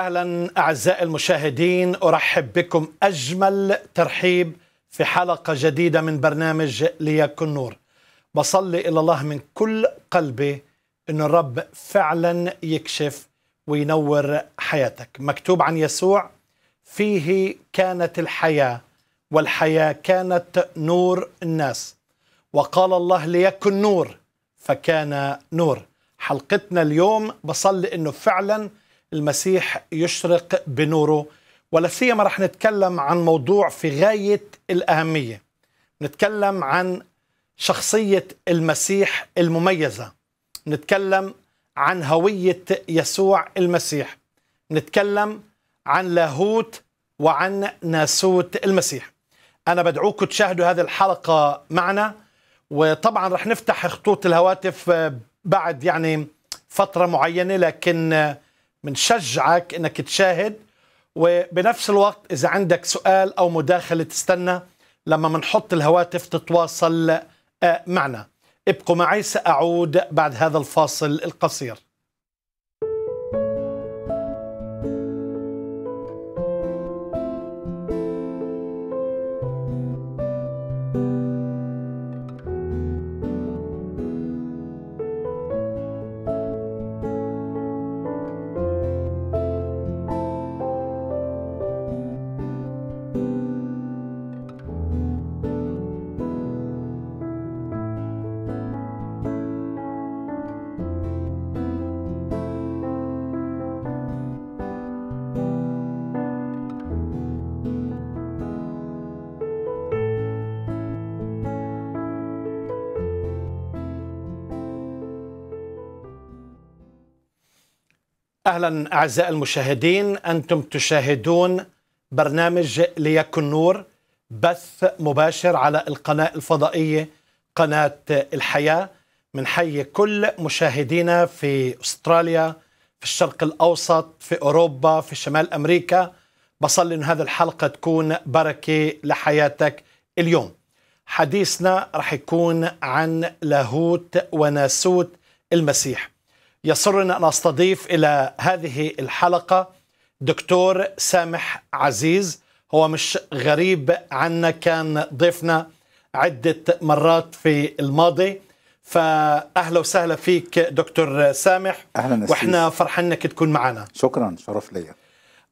اهلا اعزائي المشاهدين ارحب بكم اجمل ترحيب في حلقه جديده من برنامج ليكن نور بصلي الى الله من كل قلبي ان الرب فعلا يكشف وينور حياتك مكتوب عن يسوع فيه كانت الحياه والحياه كانت نور الناس وقال الله ليكن نور فكان نور حلقتنا اليوم بصلي انه فعلا المسيح يشرق بنوره ولا سيما رح نتكلم عن موضوع في غاية الأهمية نتكلم عن شخصية المسيح المميزة نتكلم عن هوية يسوع المسيح نتكلم عن لاهوت وعن ناسوت المسيح أنا بدعوكم تشاهدوا هذه الحلقة معنا وطبعا رح نفتح خطوط الهواتف آه، بعد يعني فترة معينة لكن آه، بنشجعك انك تشاهد وبنفس الوقت اذا عندك سؤال او مداخله تستنى لما بنحط الهواتف تتواصل آه، معنا ابقوا معي ساعود بعد هذا الفاصل القصير أهلا أعزائي المشاهدين أنتم تشاهدون برنامج ليكن نور بث مباشر على القناة الفضائية قناة الحياة من حي كل مشاهدينا في أستراليا في الشرق الأوسط في أوروبا في شمال أمريكا بصلي أن هذه الحلقة تكون بركة لحياتك اليوم حديثنا رح يكون عن لاهوت وناسوت المسيح يسرني أن أستضيف إلى هذه الحلقة دكتور سامح عزيز هو مش غريب عنا كان ضيفنا عدة مرات في الماضي فأهلا وسهلا فيك دكتور سامح أهلا وإحنا فرحانين أنك تكون معنا شكرا شرف لي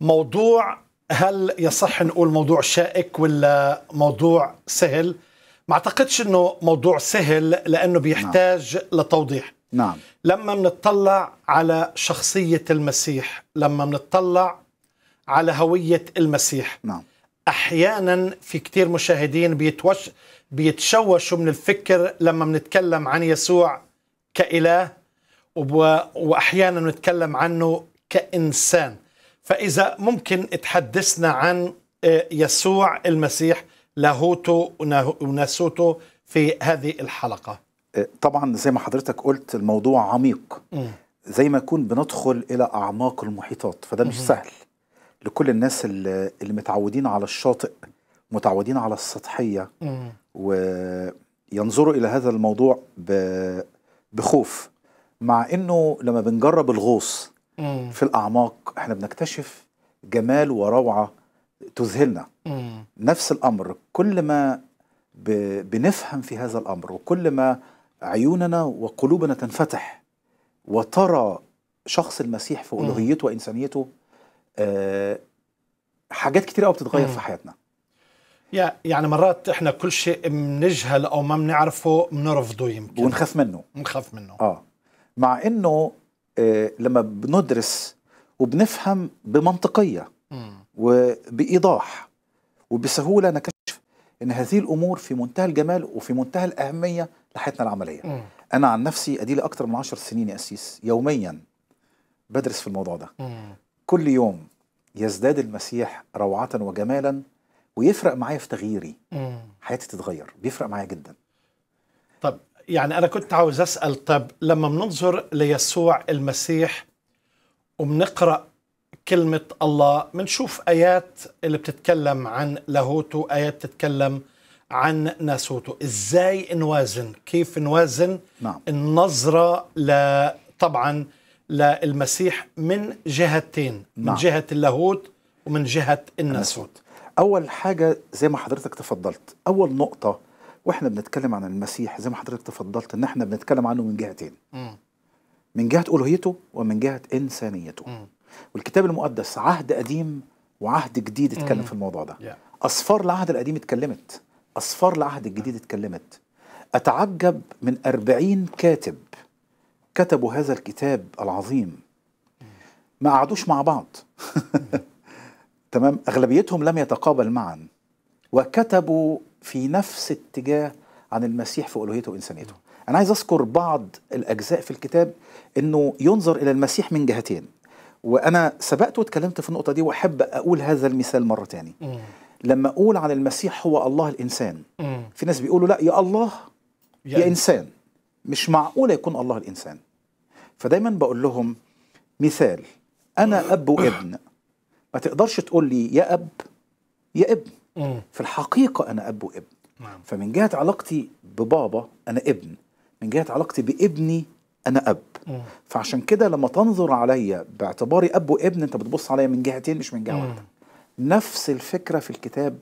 موضوع هل يصح نقول موضوع شائك ولا موضوع سهل ما اعتقدش انه موضوع سهل لانه نعم. بيحتاج نعم. لتوضيح نعم لما بنطلع على شخصية المسيح لما بنطلع على هوية المسيح نعم أحيانا في كتير مشاهدين بيتوش بيتشوشوا من الفكر لما بنتكلم عن يسوع كإله وأحيانا نتكلم عنه كإنسان فإذا ممكن تحدثنا عن آه، يسوع المسيح لاهوته وناسوته في هذه الحلقه طبعا زي ما حضرتك قلت الموضوع عميق زي ما يكون بندخل الى اعماق المحيطات فده مش سهل لكل الناس اللي, اللي متعودين على الشاطئ متعودين على السطحيه وينظروا الى هذا الموضوع بخوف مع انه لما بنجرب الغوص في الاعماق احنا بنكتشف جمال وروعه تذهلنا نفس الامر كل ما بنفهم في هذا الامر وكل ما عيوننا وقلوبنا تنفتح وترى شخص المسيح في ألوهيته وإنسانيته آه، حاجات كتير قوي بتتغير في حياتنا يعني مرات احنا كل شيء بنجهل او ما بنعرفه بنرفضه يمكن ونخاف منه ونخاف منه اه مع انه آه، لما بندرس وبنفهم بمنطقيه وبايضاح وبسهوله نكشف ان هذه الامور في منتهى الجمال وفي منتهى الاهميه لحياتنا العمليه م. انا عن نفسي ادي لي اكتر من 10 سنين يا اسيس يوميا بدرس في الموضوع ده م. كل يوم يزداد المسيح روعه وجمالا ويفرق معايا في تغييري م. حياتي تتغير بيفرق معايا جدا طب يعني انا كنت عاوز اسال طب لما بننظر ليسوع المسيح وبنقرا كلمة الله بنشوف آيات اللي بتتكلم عن لاهوته آيات بتتكلم عن ناسوته إزاي نوازن كيف نوازن نعم. النظرة ل... طبعا للمسيح من جهتين من نعم. جهة اللاهوت ومن جهة الناسوت أول حاجة زي ما حضرتك تفضلت أول نقطة واحنا بنتكلم عن المسيح زي ما حضرتك تفضلت ان احنا بنتكلم عنه من جهتين م. من جهه الوهيته ومن جهه انسانيته م. والكتاب المقدس عهد قديم وعهد جديد اتكلم في الموضوع ده أصفار العهد القديم اتكلمت أصفار العهد الجديد اتكلمت أتعجب من أربعين كاتب كتبوا هذا الكتاب العظيم ما قعدوش مع بعض تمام أغلبيتهم لم يتقابل معا وكتبوا في نفس اتجاه عن المسيح في ألوهيته وإنسانيته أنا عايز أذكر بعض الأجزاء في الكتاب أنه ينظر إلى المسيح من جهتين وانا سبقت واتكلمت في النقطه دي واحب اقول هذا المثال مره تاني مم. لما اقول عن المسيح هو الله الانسان مم. في ناس بيقولوا لا يا الله يعني. يا انسان مش معقوله يكون الله الانسان فدايما بقول لهم مثال انا اب وابن ما تقدرش تقول لي يا اب يا ابن مم. في الحقيقه انا اب وابن مم. نعم. فمن جهه علاقتي ببابا انا ابن من جهه علاقتي بابني انا اب فعشان كده لما تنظر عليا باعتباري اب وابن انت بتبص عليا من جهتين مش من جهه واحده نفس الفكره في الكتاب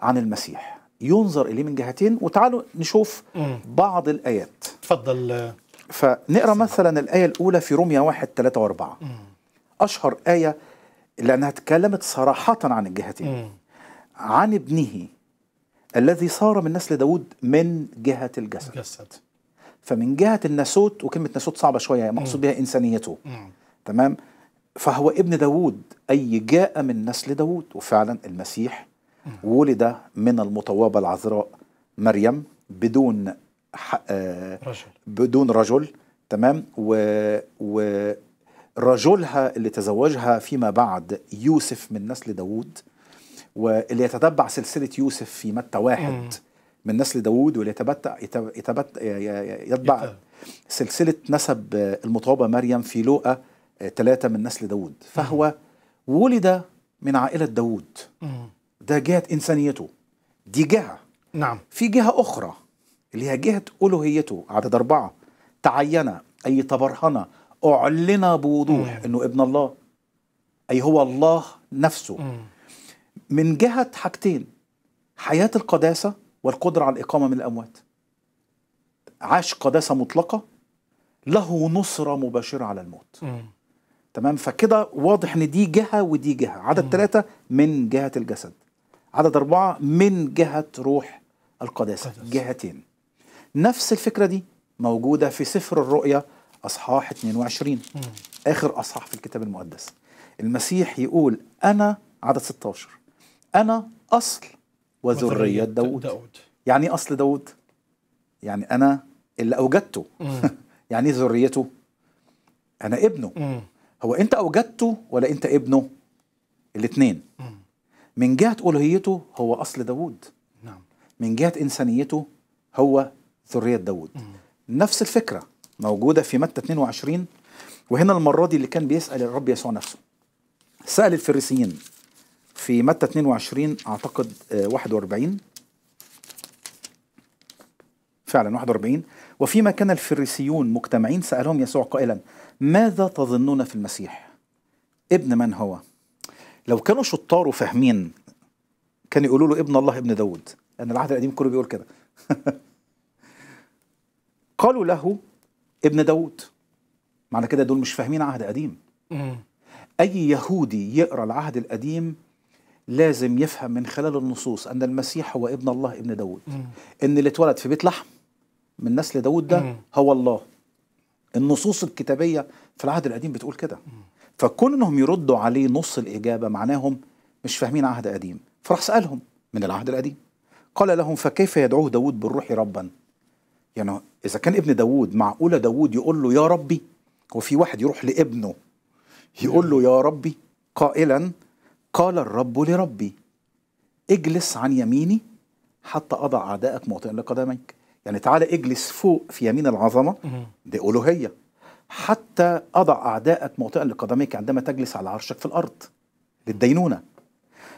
عن المسيح ينظر اليه من جهتين وتعالوا نشوف بعض الايات اتفضل فنقرا مثلا الايه الاولى في روميا 1 3 و4 اشهر ايه لانها اتكلمت صراحه عن الجهتين عن ابنه الذي صار من نسل داود من جهه الجسد, الجسد. فمن جهه الناسوت وكلمه ناسوت صعبه شويه مقصود بها انسانيته تمام فهو ابن داوود اي جاء من نسل داوود وفعلا المسيح ولد من المطوبه العذراء مريم بدون آه رجل. بدون رجل تمام و, و رجلها اللي تزوجها فيما بعد يوسف من نسل داوود واللي يتتبع سلسلة يوسف في متى واحد من نسل داوود واللي يتبتع يتبع سلسلة نسب آه، المطوبة مريم في لوقا ثلاثة آه، من نسل داوود فهو ولد من عائلة داوود ده جهة إنسانيته دي جهة نعم في جهة أخرى اللي هي جهة ألوهيته عدد أربعة تعين أي تبرهن أعلن بوضوح مم. أنه ابن الله أي هو الله نفسه مم. من جهة حاجتين حياة القداسة والقدرة على الإقامة من الأموات عاش قداسة مطلقة له نصرة مباشرة على الموت تمام فكده واضح ان دي جهة ودي جهة عدد ثلاثة من جهة الجسد عدد أربعة من جهة روح القداسة قدس. جهتين نفس الفكرة دي موجودة في سفر الرؤيا أصحاح 22 آخر أصحاح في الكتاب المقدس المسيح يقول أنا عدد 16 أنا أصل وذرية داود. داود يعني أصل داود يعني أنا اللي أوجدته يعني ذريته أنا ابنه مم. هو أنت أوجدته ولا أنت ابنه الاثنين من جهة ألوهيته هو أصل داود نعم. من جهة إنسانيته هو ذرية داود مم. نفس الفكرة موجودة في متى 22 وهنا المرة دي اللي كان بيسأل الرب يسوع نفسه سأل الفريسيين في متى 22 اعتقد 41 آه، فعلا 41 وفيما كان الفريسيون مجتمعين سألهم يسوع قائلا ماذا تظنون في المسيح ابن من هو لو كانوا شطار وفاهمين كانوا يقولوا له ابن الله ابن داود لأن العهد القديم كله بيقول كده قالوا له ابن داود معنى كده دول مش فاهمين عهد قديم أي يهودي يقرأ العهد القديم لازم يفهم من خلال النصوص أن المسيح هو ابن الله ابن داود إن اللي اتولد في بيت لحم من نسل داود ده هو الله النصوص الكتابية في العهد القديم بتقول كده فكون انهم يردوا عليه نص الاجابه معناهم مش فاهمين عهد قديم فراح سالهم من العهد القديم قال لهم فكيف يدعوه داود بالروح ربا يعني اذا كان ابن داود معقوله داود يقول له يا ربي هو في واحد يروح لابنه يقول له يا ربي قائلا قال الرب لربي اجلس عن يميني حتى أضع أعدائك موطئا لقدميك يعني تعالى اجلس فوق في يمين العظمة دي ألوهية حتى أضع أعدائك موطئا لقدميك عندما تجلس على عرشك في الأرض للدينونة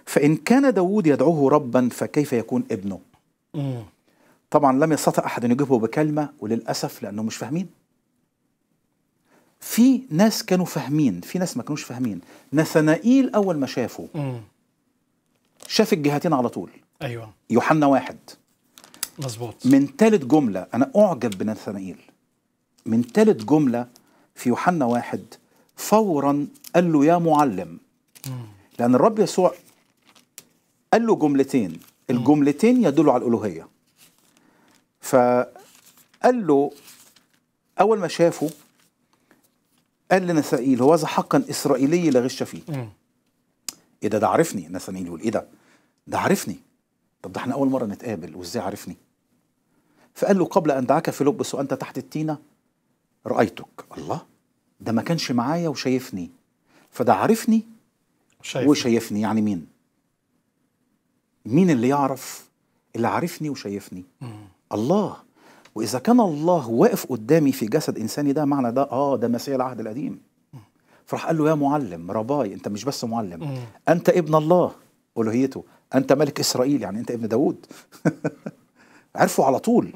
فإن كان داوود يدعوه ربا فكيف يكون ابنه طبعا لم يستطع أحد أن يجيبه بكلمة وللأسف لأنهم مش فاهمين في ناس كانوا فاهمين في ناس ما كانوش فاهمين نثنائيل اول ما شافه شاف الجهتين على طول ايوه يوحنا واحد مظبوط من ثالث جمله انا اعجب بنثنائيل من ثالث جمله في يوحنا واحد فورا قال له يا معلم لان الرب يسوع قال له جملتين الجملتين يدلوا على الالوهيه فقال له اول ما شافه قال لنثنائيل هو حقا إسرائيلي لا غش فيه م. إيه ده ده عرفني نثنائيل يقول إيه ده ده عرفني طب ده احنا أول مرة نتقابل وإزاي عرفني فقال له قبل أن دعاك لبس وأنت تحت التينة رأيتك الله ده ما كانش معايا وشايفني فده عرفني شايفني. وشايفني يعني مين مين اللي يعرف اللي عارفني وشايفني الله واذا كان الله واقف قدامي في جسد انساني ده معنى ده اه ده مسيح العهد القديم فراح قال له يا معلم رباي انت مش بس معلم انت ابن الله الوهيته انت ملك اسرائيل يعني انت ابن داوود عرفوا على طول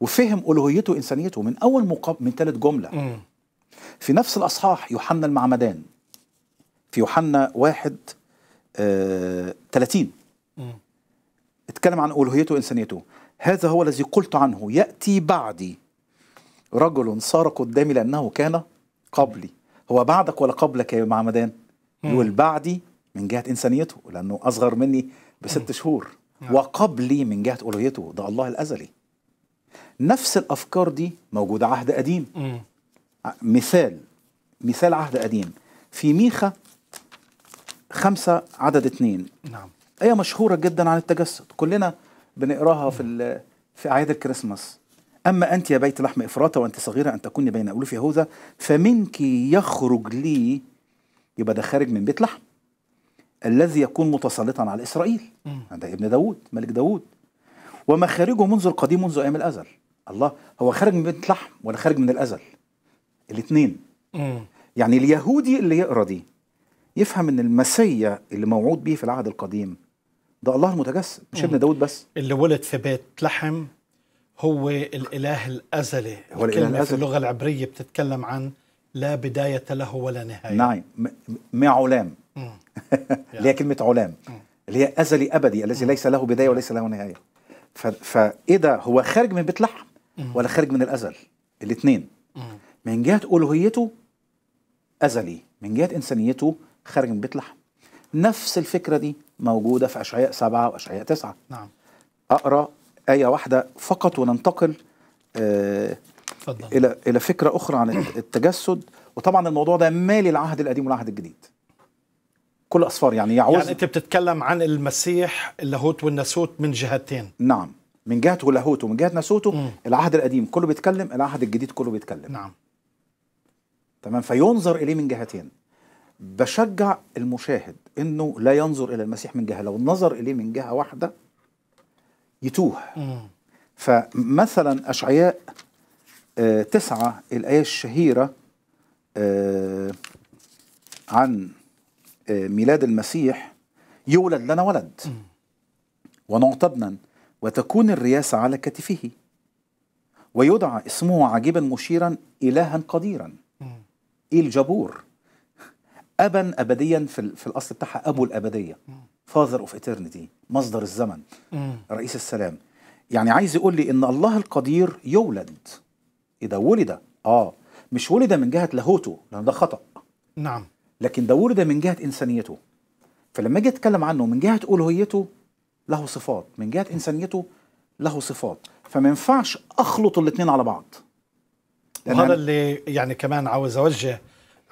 وفهم الوهيته وانسانيته من اول مقاب من ثالث جمله في نفس الاصحاح يوحنا المعمدان في يوحنا واحد آه 30 اتكلم عن الوهيته وانسانيته هذا هو الذي قلت عنه يأتي بعدي رجل صار قدامي لأنه كان قبلي هو بعدك ولا قبلك يا معمدان يقول بعدي من جهة إنسانيته لأنه أصغر مني بست شهور نعم. وقبلي من جهة ألوهيته ده الله الأزلي نفس الأفكار دي موجودة عهد قديم آه، مثال مثال عهد قديم في ميخا خمسة عدد اثنين نعم آية مشهورة جدا عن التجسد كلنا بنقراها في في اعياد الكريسماس اما انت يا بيت لحم افراطه وانت صغيره ان تكوني بين الوف يهوذا فمنك يخرج لي يبقى ده خارج من بيت لحم الذي يكون متسلطا على اسرائيل ده ابن داوود ملك داوود ومخارجه منذ القديم منذ ايام الازل الله هو خارج من بيت لحم ولا خارج من الازل الاثنين يعني اليهودي اللي يقرا دي يفهم ان المسيا اللي موعود به في العهد القديم ده الله المتجسد مش ابن داود بس اللي ولد في بيت لحم هو الاله الازلي هو الاله الازلي في اللغه العبريه بتتكلم عن لا بدايه له ولا نهايه نعم معلام اللي هي كلمه علام اللي هي ازلي ابدي الذي ليس له بدايه وليس له نهايه فايه ده هو خارج من بيت لحم ولا خارج من الازل الاثنين من جهه الوهيته ازلي من جهه انسانيته خارج من بيت لحم نفس الفكره دي موجودة في أشعياء سبعة وأشعياء تسعة نعم أقرأ آية واحدة فقط وننتقل آه إلى إلى فكرة أخرى عن التجسد وطبعا الموضوع ده مالي العهد القديم والعهد الجديد كل أصفار يعني يعوز يعني أنت بتتكلم عن المسيح اللاهوت والناسوت من جهتين نعم من جهته لاهوته ومن جهة ناسوته العهد القديم كله بيتكلم العهد الجديد كله بيتكلم نعم تمام فينظر إليه من جهتين بشجع المشاهد انه لا ينظر الى المسيح من جهه لو نظر اليه من جهه واحده يتوه فمثلا اشعياء آه تسعة الآية الشهيرة آه عن آه ميلاد المسيح يولد لنا ولد ونعطى ابنا وتكون الرياسة على كتفه ويدعى اسمه عجيبا مشيرا إلها قديرا إيه الجبور ابا ابديا في, في الاصل بتاعها ابو الابديه فاذر اوف ايترنيتي مصدر الزمن رئيس السلام يعني عايز يقول لي ان الله القدير يولد اذا ولد اه مش ولد من جهه لاهوته لان ده خطا نعم لكن ده ولد من جهه انسانيته فلما اجي اتكلم عنه من جهه الوهيته له صفات من جهه انسانيته له صفات فما ينفعش اخلط الاثنين على بعض وهذا اللي يعني كمان عاوز اوجه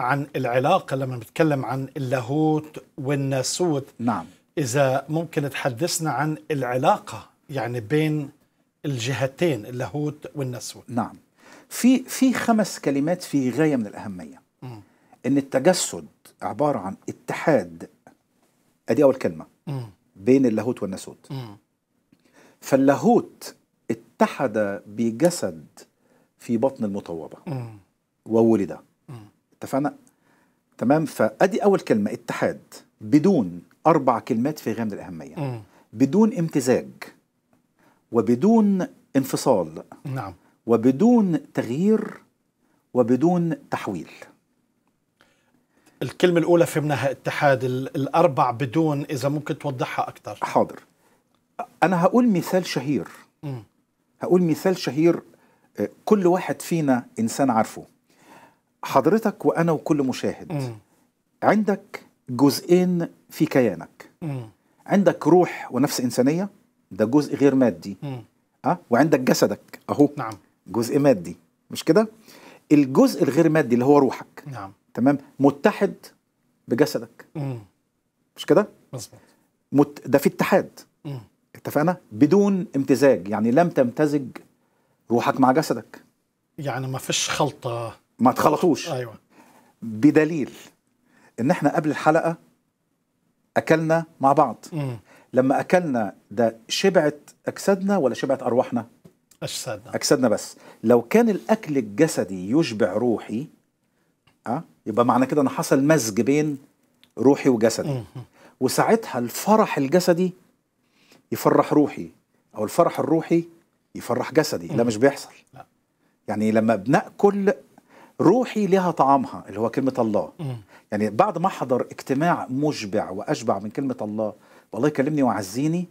عن العلاقة لما بنتكلم عن اللاهوت والناسوت نعم إذا ممكن تحدثنا عن العلاقة يعني بين الجهتين اللاهوت والناسوت نعم في في خمس كلمات في غاية من الأهمية م. إن التجسد عبارة عن اتحاد أدي أول كلمة م. بين اللاهوت والناسوت فاللاهوت اتحد بجسد في بطن المطوبة م. وولد اتفقنا تمام فادي اول كلمه اتحاد بدون اربع كلمات في غامض الاهميه مم. بدون امتزاج وبدون انفصال نعم وبدون تغيير وبدون تحويل الكلمة الأولى فهمناها اتحاد الأربع بدون إذا ممكن توضحها أكثر حاضر أنا هقول مثال شهير م. هقول مثال شهير آه، كل واحد فينا إنسان عارفه حضرتك وانا وكل مشاهد م. عندك جزئين في كيانك م. عندك روح ونفس انسانيه ده جزء غير مادي م. أه؟ وعندك جسدك اهو نعم جزء مادي مش كده الجزء الغير مادي اللي هو روحك نعم تمام متحد بجسدك مم. مش كده مظبوط مت... ده في اتحاد مم. اتفقنا بدون امتزاج يعني لم تمتزج روحك مع جسدك يعني ما فيش خلطه ما تخلطوش ايوه بدليل ان احنا قبل الحلقه اكلنا مع بعض م. لما اكلنا ده شبعت اجسادنا ولا شبعت ارواحنا اجسادنا اجسادنا بس لو كان الاكل الجسدي يشبع روحي أه؟ يبقى معنى كده ان حصل مزج بين روحي وجسدي وساعتها الفرح الجسدي يفرح روحي او الفرح الروحي يفرح جسدي لا مش بيحصل لا. يعني لما بناكل روحي لها طعامها اللي هو كلمة الله يعني بعد ما حضر اجتماع مشبع وأشبع من كلمة الله والله يكلمني ويعزيني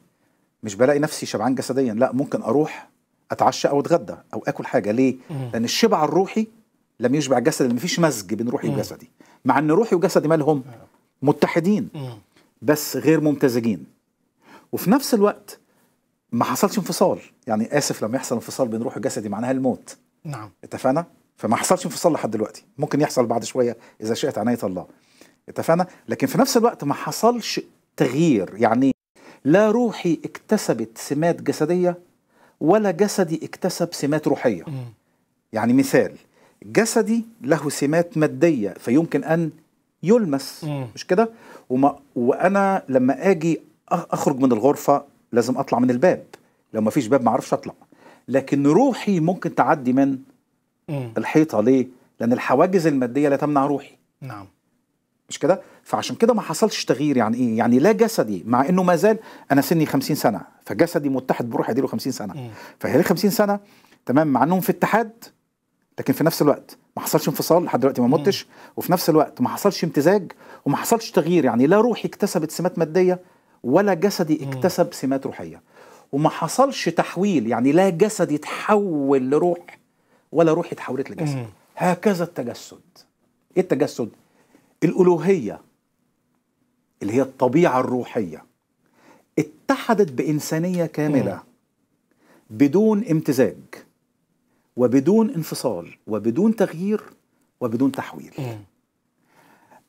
مش بلاقي نفسي شبعان جسديا لا ممكن أروح أتعشى أو أتغدى أو أكل حاجة ليه؟ لأن الشبع الروحي لم يشبع جسد لأن مفيش مزج بين روحي وجسدي مع أن روحي وجسدي مالهم متحدين بس غير ممتزجين وفي نفس الوقت ما حصلش انفصال يعني آسف لما يحصل انفصال بين روحي وجسدي معناها الموت نعم اتفقنا؟ فما حصلش انفصال لحد دلوقتي ممكن يحصل بعد شويه اذا شئت عنايه الله اتفقنا لكن في نفس الوقت ما حصلش تغيير يعني لا روحي اكتسبت سمات جسديه ولا جسدي اكتسب سمات روحيه يعني مثال جسدي له سمات ماديه فيمكن ان يلمس مش كده وانا لما اجي اخرج من الغرفه لازم اطلع من الباب لو ما فيش باب ما اعرفش اطلع لكن روحي ممكن تعدي من مم. الحيطه ليه؟ لان الحواجز الماديه لا تمنع روحي نعم مش كده؟ فعشان كده ما حصلش تغيير يعني ايه؟ يعني لا جسدي مع انه ما زال انا سني 50 سنه فجسدي متحد بروحي اديله 50 سنه فهي 50 سنه تمام مع انهم في اتحاد لكن في نفس الوقت ما حصلش انفصال لحد دلوقتي ما متش وفي نفس الوقت ما حصلش امتزاج وما حصلش تغيير يعني لا روحي اكتسبت سمات ماديه ولا جسدي اكتسب سمات روحيه وما حصلش تحويل يعني لا جسدي تحول لروح ولا روحي اتحولت لجسد هكذا التجسد ايه التجسد الالوهيه اللي هي الطبيعه الروحيه اتحدت بانسانيه كامله مم. بدون امتزاج وبدون انفصال وبدون تغيير وبدون تحويل مم.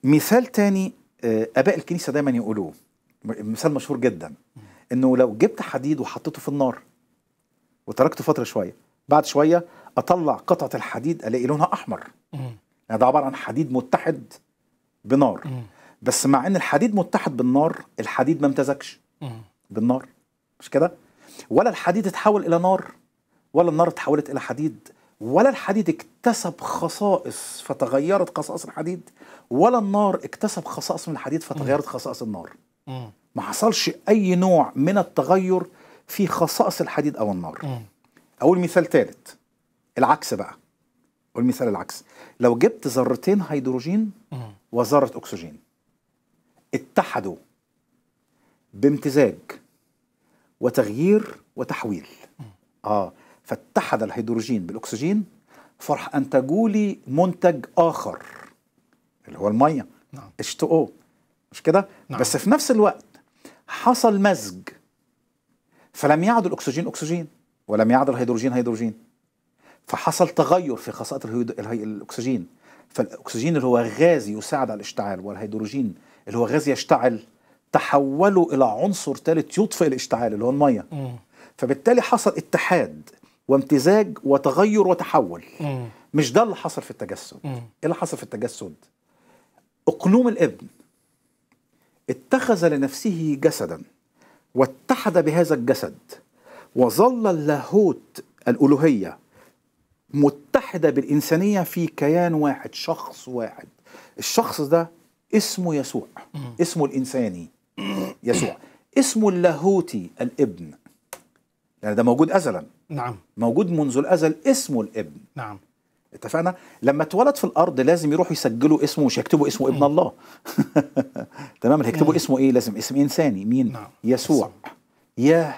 مثال تاني آه، اباء الكنيسه دايما يقولوه مثال مشهور جدا انه لو جبت حديد وحطيته في النار وتركته فتره شويه بعد شويه اطلع قطعه الحديد الاقي لونها احمر يعني ده عباره عن حديد متحد بنار بس مع ان الحديد متحد بالنار الحديد ما امتزجش بالنار مش كده ولا الحديد اتحول الى نار ولا النار اتحولت الى حديد ولا الحديد اكتسب خصائص فتغيرت خصائص الحديد ولا النار اكتسب خصائص من الحديد فتغيرت خصائص النار ما حصلش اي نوع من التغير في خصائص الحديد او النار اول مثال ثالث العكس بقى والمثال العكس لو جبت ذرتين هيدروجين وذره اكسجين اتحدوا بامتزاج وتغيير وتحويل اه فاتحد الهيدروجين بالاكسجين فرح انتجوا لي منتج اخر اللي هو الميه نعم H2O مش كده نعم. بس في نفس الوقت حصل مزج فلم يعد الاكسجين اكسجين ولم يعد الهيدروجين هيدروجين فحصل تغير في خاصية الأكسجين فالأكسجين اللي هو غاز يساعد على الاشتعال والهيدروجين اللي هو غاز يشتعل تحولوا إلى عنصر ثالث يطفئ الاشتعال اللي هو المية فبالتالي حصل اتحاد وامتزاج وتغير وتحول مم. مش ده اللي حصل في التجسد ايه اللي حصل في التجسد اقلوم الابن اتخذ لنفسه جسدا واتحد بهذا الجسد وظل اللاهوت الالوهيه متحدة بالإنسانية في كيان واحد شخص واحد الشخص ده اسمه يسوع اسمه الإنساني يسوع اسمه اللاهوتي الابن يعني ده موجود أزلا نعم موجود منذ الأزل اسمه الابن نعم اتفقنا لما اتولد في الارض لازم يروحوا يسجلوا اسمه مش هيكتبوا اسمه ابن الله تمام هيكتبوا نعم. اسمه ايه لازم اسم انساني مين نعم. يسوع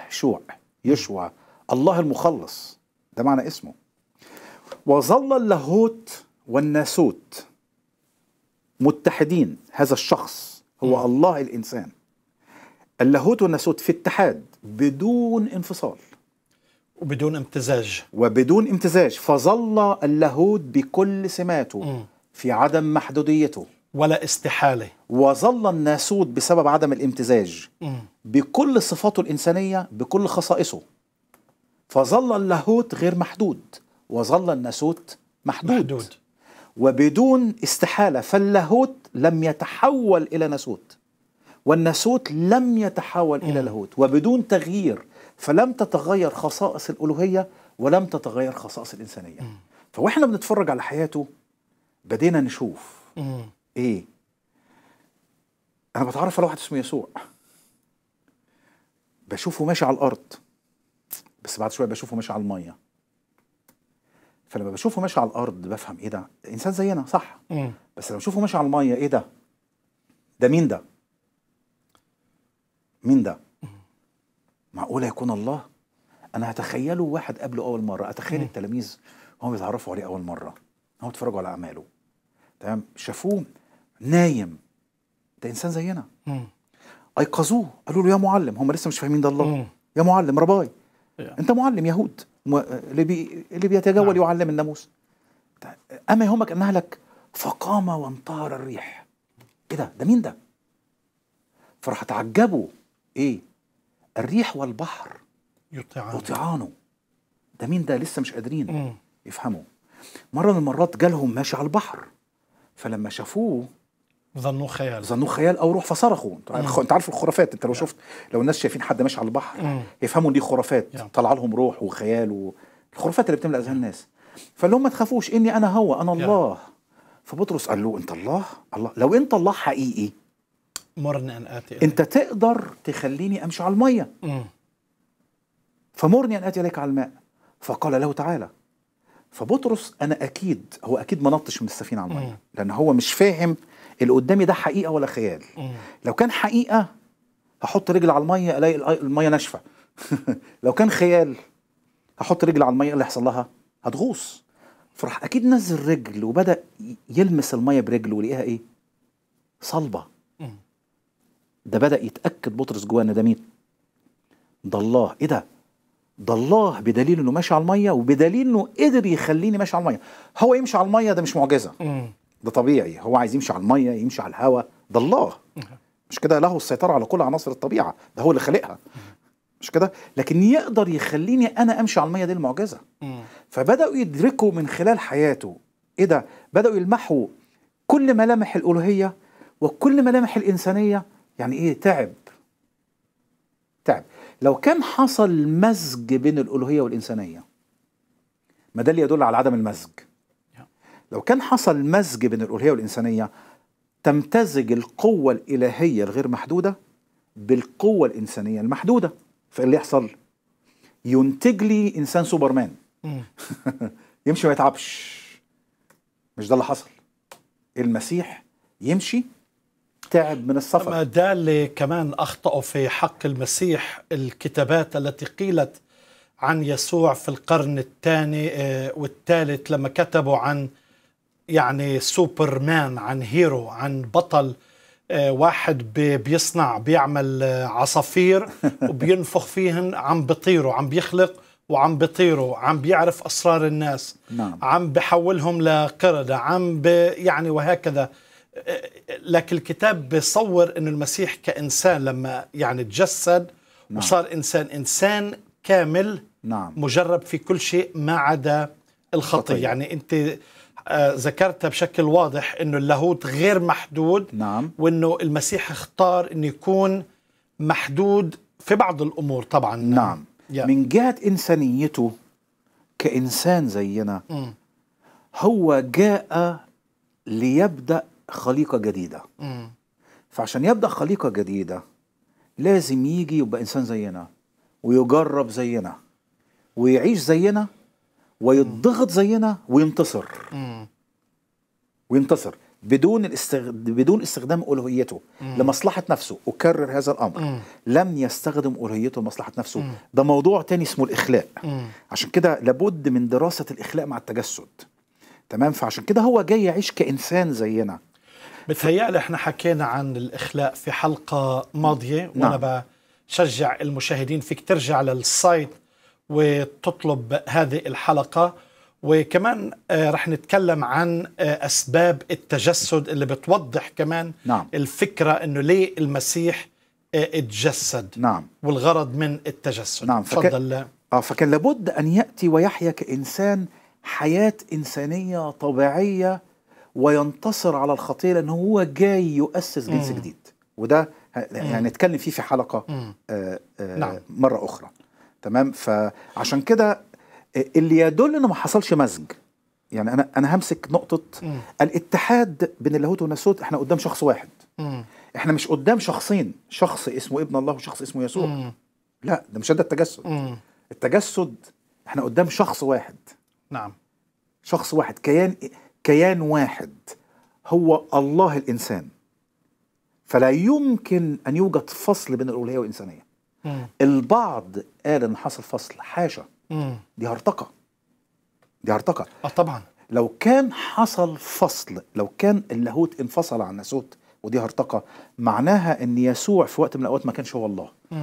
شوع يشوع الله المخلص ده معنى اسمه وظل اللاهوت والناسوت متحدين هذا الشخص هو م. الله الإنسان اللاهوت والناسوت في اتحاد بدون انفصال وبدون امتزاج وبدون امتزاج فظل اللاهوت بكل سماته م. في عدم محدوديته ولا استحالة وظل الناسوت بسبب عدم الامتزاج م. بكل صفاته الإنسانية بكل خصائصه فظل اللاهوت غير محدود وظل الناسوت محدود, محدود. وبدون استحالة فاللاهوت لم يتحول إلى ناسوت والناسوت لم يتحول إلى لاهوت وبدون تغيير فلم تتغير خصائص الألوهية ولم تتغير خصائص الإنسانية فوإحنا بنتفرج على حياته بدينا نشوف إيه أنا بتعرف على واحد اسمه يسوع بشوفه ماشي على الأرض بس بعد شوية بشوفه ماشي على المية فلما بشوفه ماشي على الارض بفهم ايه ده انسان زينا صح مم. بس لما بشوفه ماشي على الميه ايه ده ده مين ده مين ده معقوله يكون الله انا هتخيله واحد قبله اول مره اتخيل مم. التلاميذ هم بيتعرفوا عليه اول مره هم بيتفرجوا على اعماله تمام شافوه نايم ده انسان زينا مم. ايقظوه قالوا له يا معلم هم لسه مش فاهمين ده الله مم. يا معلم رباي yeah. انت معلم يهود اللي, بي اللي بيتجول نعم. يعلم الناموس أما يهمك أن أهلك فقام وانتهر الريح إيه ده ده مين ده فراح تعجبوا إيه الريح والبحر يطيعانه يطيعانه ده مين ده لسه مش قادرين يفهموا مرة من المرات جالهم ماشي على البحر فلما شافوه ظنوه خيال ظنوه خيال او روح فصرخوا انت عارف الخرافات انت لو شفت لو الناس شايفين حد ماشي على البحر يفهموا ان دي خرافات طالعه لهم روح وخيال و... الخرافات اللي بتملا اذهان الناس فاللي ما تخافوش اني انا هو انا الله فبطرس قال له انت الله الله لو انت الله حقيقي مرني ان اتي إليك. انت تقدر تخليني امشي على الميه فمرني ان اتي اليك على الماء فقال له تعالى فبطرس انا اكيد هو اكيد ما نطش من السفينه على الميه لان هو مش فاهم اللي قدامي ده حقيقه ولا خيال لو كان حقيقه هحط رجل على الميه الاقي الميه ناشفه لو كان خيال هحط رجل على الميه اللي هيحصل لها هتغوص فراح اكيد نزل رجل وبدا يلمس الميه برجله ولقيها ايه صلبه ده بدا يتاكد بطرس جوانا ان ده مين ده الله ايه ده ده الله بدليل انه ماشي على الميه وبدليل انه قدر يخليني ماشي على الميه هو يمشي على الميه ده مش معجزه ده طبيعي هو عايز يمشي على الميه يمشي على الهواء ده الله مش كده له السيطره على كل عناصر الطبيعه ده هو اللي خالقها مش كده لكن يقدر يخليني انا امشي على الميه دي المعجزه فبداوا يدركوا من خلال حياته ايه ده بداوا يلمحوا كل ملامح الالوهيه وكل ملامح الانسانيه يعني ايه تعب تعب لو كان حصل مزج بين الالوهيه والانسانيه ما ده اللي يدل على عدم المزج لو كان حصل مزج بين الألوهية والإنسانية تمتزج القوة الإلهية الغير محدودة بالقوة الإنسانية المحدودة فإيه اللي يحصل؟ ينتج لي إنسان سوبرمان يمشي ما يتعبش مش ده اللي حصل المسيح يمشي تعب من السفر ما ده اللي كمان أخطأوا في حق المسيح الكتابات التي قيلت عن يسوع في القرن الثاني آه، والثالث لما كتبوا عن يعني سوبر مان عن هيرو عن بطل آه، واحد بيصنع بيعمل آه، عصافير وبينفخ فيهن عم بيطيروا عم بيخلق وعم بيطيروا عم بيعرف اسرار الناس نعم. عم بحولهم لقردة عم يعني وهكذا آه، لكن الكتاب بيصور انه المسيح كانسان لما يعني تجسد نعم. وصار انسان انسان كامل نعم. مجرب في كل شيء ما عدا الخطيه يعني انت آه، ذكرتها بشكل واضح انه اللاهوت غير محدود نعم وانه المسيح اختار انه يكون محدود في بعض الامور طبعا نعم يعني. من جهه انسانيته كانسان زينا م. هو جاء ليبدا خليقه جديده م. فعشان يبدا خليقه جديده لازم يجي يبقى انسان زينا ويجرب زينا ويعيش زينا ويضغط زينا وينتصر وينتصر بدون الاستغد... بدون استخدام الوهيته لمصلحه نفسه اكرر هذا الامر مم. لم يستخدم الوهيته لمصلحه نفسه مم. ده موضوع تاني اسمه الاخلاء مم. عشان كده لابد من دراسه الاخلاء مع التجسد تمام فعشان كده هو جاي يعيش كانسان زينا بتهيألي احنا حكينا عن الاخلاء في حلقه ماضيه وانا نعم. بشجع المشاهدين فيك ترجع للسايت وتطلب هذه الحلقه وكمان آه، رح نتكلم عن آه، اسباب التجسد اللي بتوضح كمان نعم. الفكره انه ليه المسيح آه، اتجسد نعم والغرض من التجسد نعم فضل اه فكان لابد ان ياتي ويحيا كانسان حياه انسانيه طبيعيه وينتصر على الخطيه لأنه هو جاي يؤسس جنس مم. جديد وده هنتكلم نتكلم فيه في حلقه آه آه نعم. مره اخرى تمام فعشان كده آه، اللي يدل انه ما حصلش مزج يعني انا انا همسك نقطه م. الاتحاد بين اللاهوت والناسوت احنا قدام شخص واحد م. احنا مش قدام شخصين شخص اسمه ابن الله وشخص اسمه يسوع م. لا ده مش ده التجسد م. التجسد احنا قدام شخص واحد نعم شخص واحد كيان كيان واحد هو الله الانسان فلا يمكن ان يوجد فصل بين الالوهيه والانسانيه مم. البعض قال ان حصل فصل حاشا مم. دي هرطقه دي هرطقه اه طبعا لو كان حصل فصل لو كان اللاهوت انفصل عن ناسوت ودي هرطقه معناها ان يسوع في وقت من الاوقات ما كانش هو الله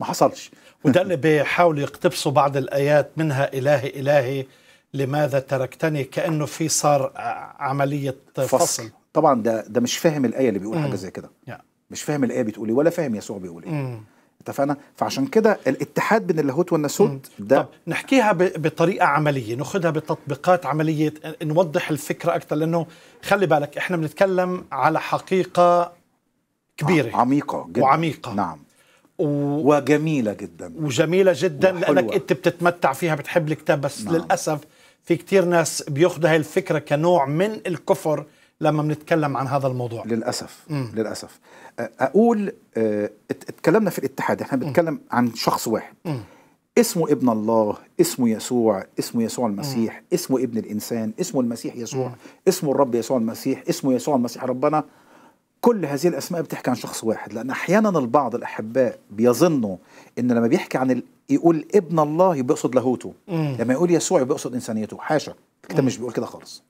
ما حصلش وده اللي بيحاول يقتبسوا بعض الايات منها الهي الهي لماذا تركتني كانه في صار عمليه فصل, فصل. طبعا ده ده مش فاهم الايه اللي بيقول مم. حاجه زي كده مش فاهم الايه بتقول ايه ولا فاهم يسوع بيقول ايه اتفقنا فعشان كده الاتحاد بين اللاهوت والناسوت ده طب نحكيها بطريقه عمليه ناخذها بتطبيقات عمليه نوضح الفكره اكثر لانه خلي بالك احنا بنتكلم على حقيقه كبيره عميقه جدا وعميقه نعم و... وجميله جدا وجميله جدا وحلوة. لانك انت بتتمتع فيها بتحب الكتاب بس نعم. للاسف في كتير ناس بياخذوا هاي الفكره كنوع من الكفر لما بنتكلم عن هذا الموضوع للاسف مم. للاسف اقول اتكلمنا في الاتحاد احنا بنتكلم عن شخص واحد مم. اسمه ابن الله اسمه يسوع اسمه يسوع المسيح مم. اسمه ابن الانسان اسمه المسيح يسوع مم. اسمه الرب يسوع المسيح اسمه يسوع المسيح ربنا كل هذه الاسماء بتحكي عن شخص واحد لان احيانا البعض الاحباء بيظنوا ان لما بيحكي عن ال... يقول ابن الله يقصد لاهوته لما يقول يسوع يقصد انسانيته حاشا الكتاب مش بيقول كده خالص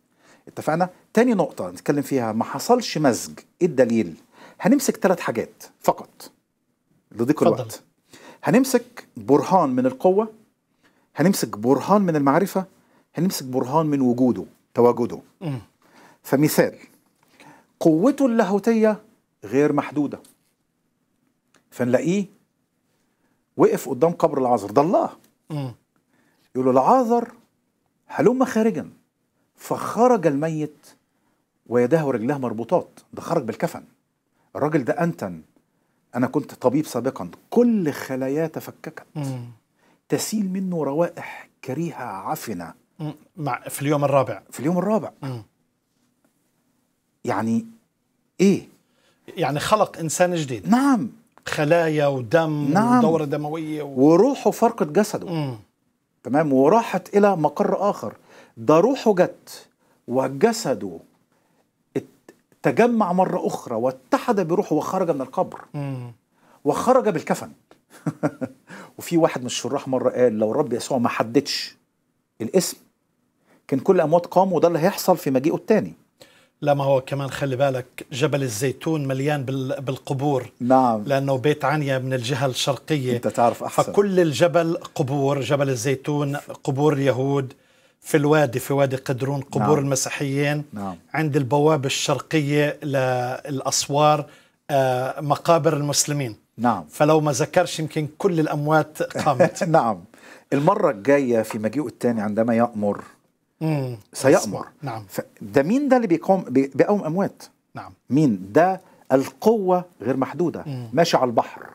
اتفقنا تاني نقطه نتكلم فيها ما حصلش مزج ايه الدليل هنمسك ثلاث حاجات فقط لضيق الوقت هنمسك برهان من القوه هنمسك برهان من المعرفه هنمسك برهان من وجوده تواجده م. فمثال قوته اللاهوتيه غير محدوده فنلاقيه وقف قدام قبر العازر ده الله م. يقول له العازر هلم خارجا فخرج الميت ويداه ورجلاه مربوطات ده خرج بالكفن الراجل ده أنتن أنا كنت طبيب سابقا كل خلاياه تفككت تسيل منه روائح كريهة عفنة مع في اليوم الرابع في اليوم الرابع مم. يعني إيه يعني خلق إنسان جديد نعم خلايا ودم نعم. ودورة دموية و... وروحه فرقت جسده مم. تمام وراحت إلى مقر آخر ده روحه جت وجسده تجمع مرة أخرى واتحد بروحه وخرج من القبر مم. وخرج بالكفن وفي واحد من الشراح مرة قال لو الرب يسوع ما حددش الاسم كان كل الأموات قاموا وده اللي هيحصل في مجيئه الثاني لا ما هو كمان خلي بالك جبل الزيتون مليان بالقبور نعم لأنه بيت عنيا من الجهة الشرقية أنت تعرف أحسن فكل الجبل قبور جبل الزيتون قبور اليهود في الوادي في وادي قدرون قبور نعم. المسيحيين نعم. عند البوابة الشرقية للأسوار آه، مقابر المسلمين نعم فلو ما ذكرش يمكن كل الأموات قامت نعم المرة الجاية في مجيئه الثاني عندما يأمر مم. سيأمر نعم ده مين ده اللي بيقوم بيقوم أموات نعم مين ده القوة غير محدودة مم. ماشي على البحر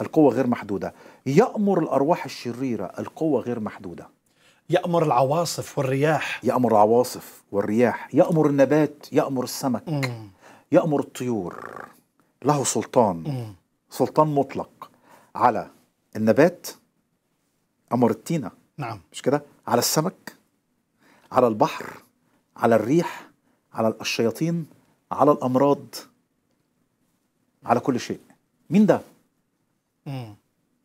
القوة غير محدودة يأمر الأرواح الشريرة القوة غير محدودة يأمر العواصف والرياح يأمر العواصف والرياح يأمر النبات يأمر السمك مم. يأمر الطيور له سلطان مم. سلطان مطلق على النبات أمر التينة نعم مش كده على السمك على البحر على الريح على الشياطين على الأمراض على كل شيء مين ده مم.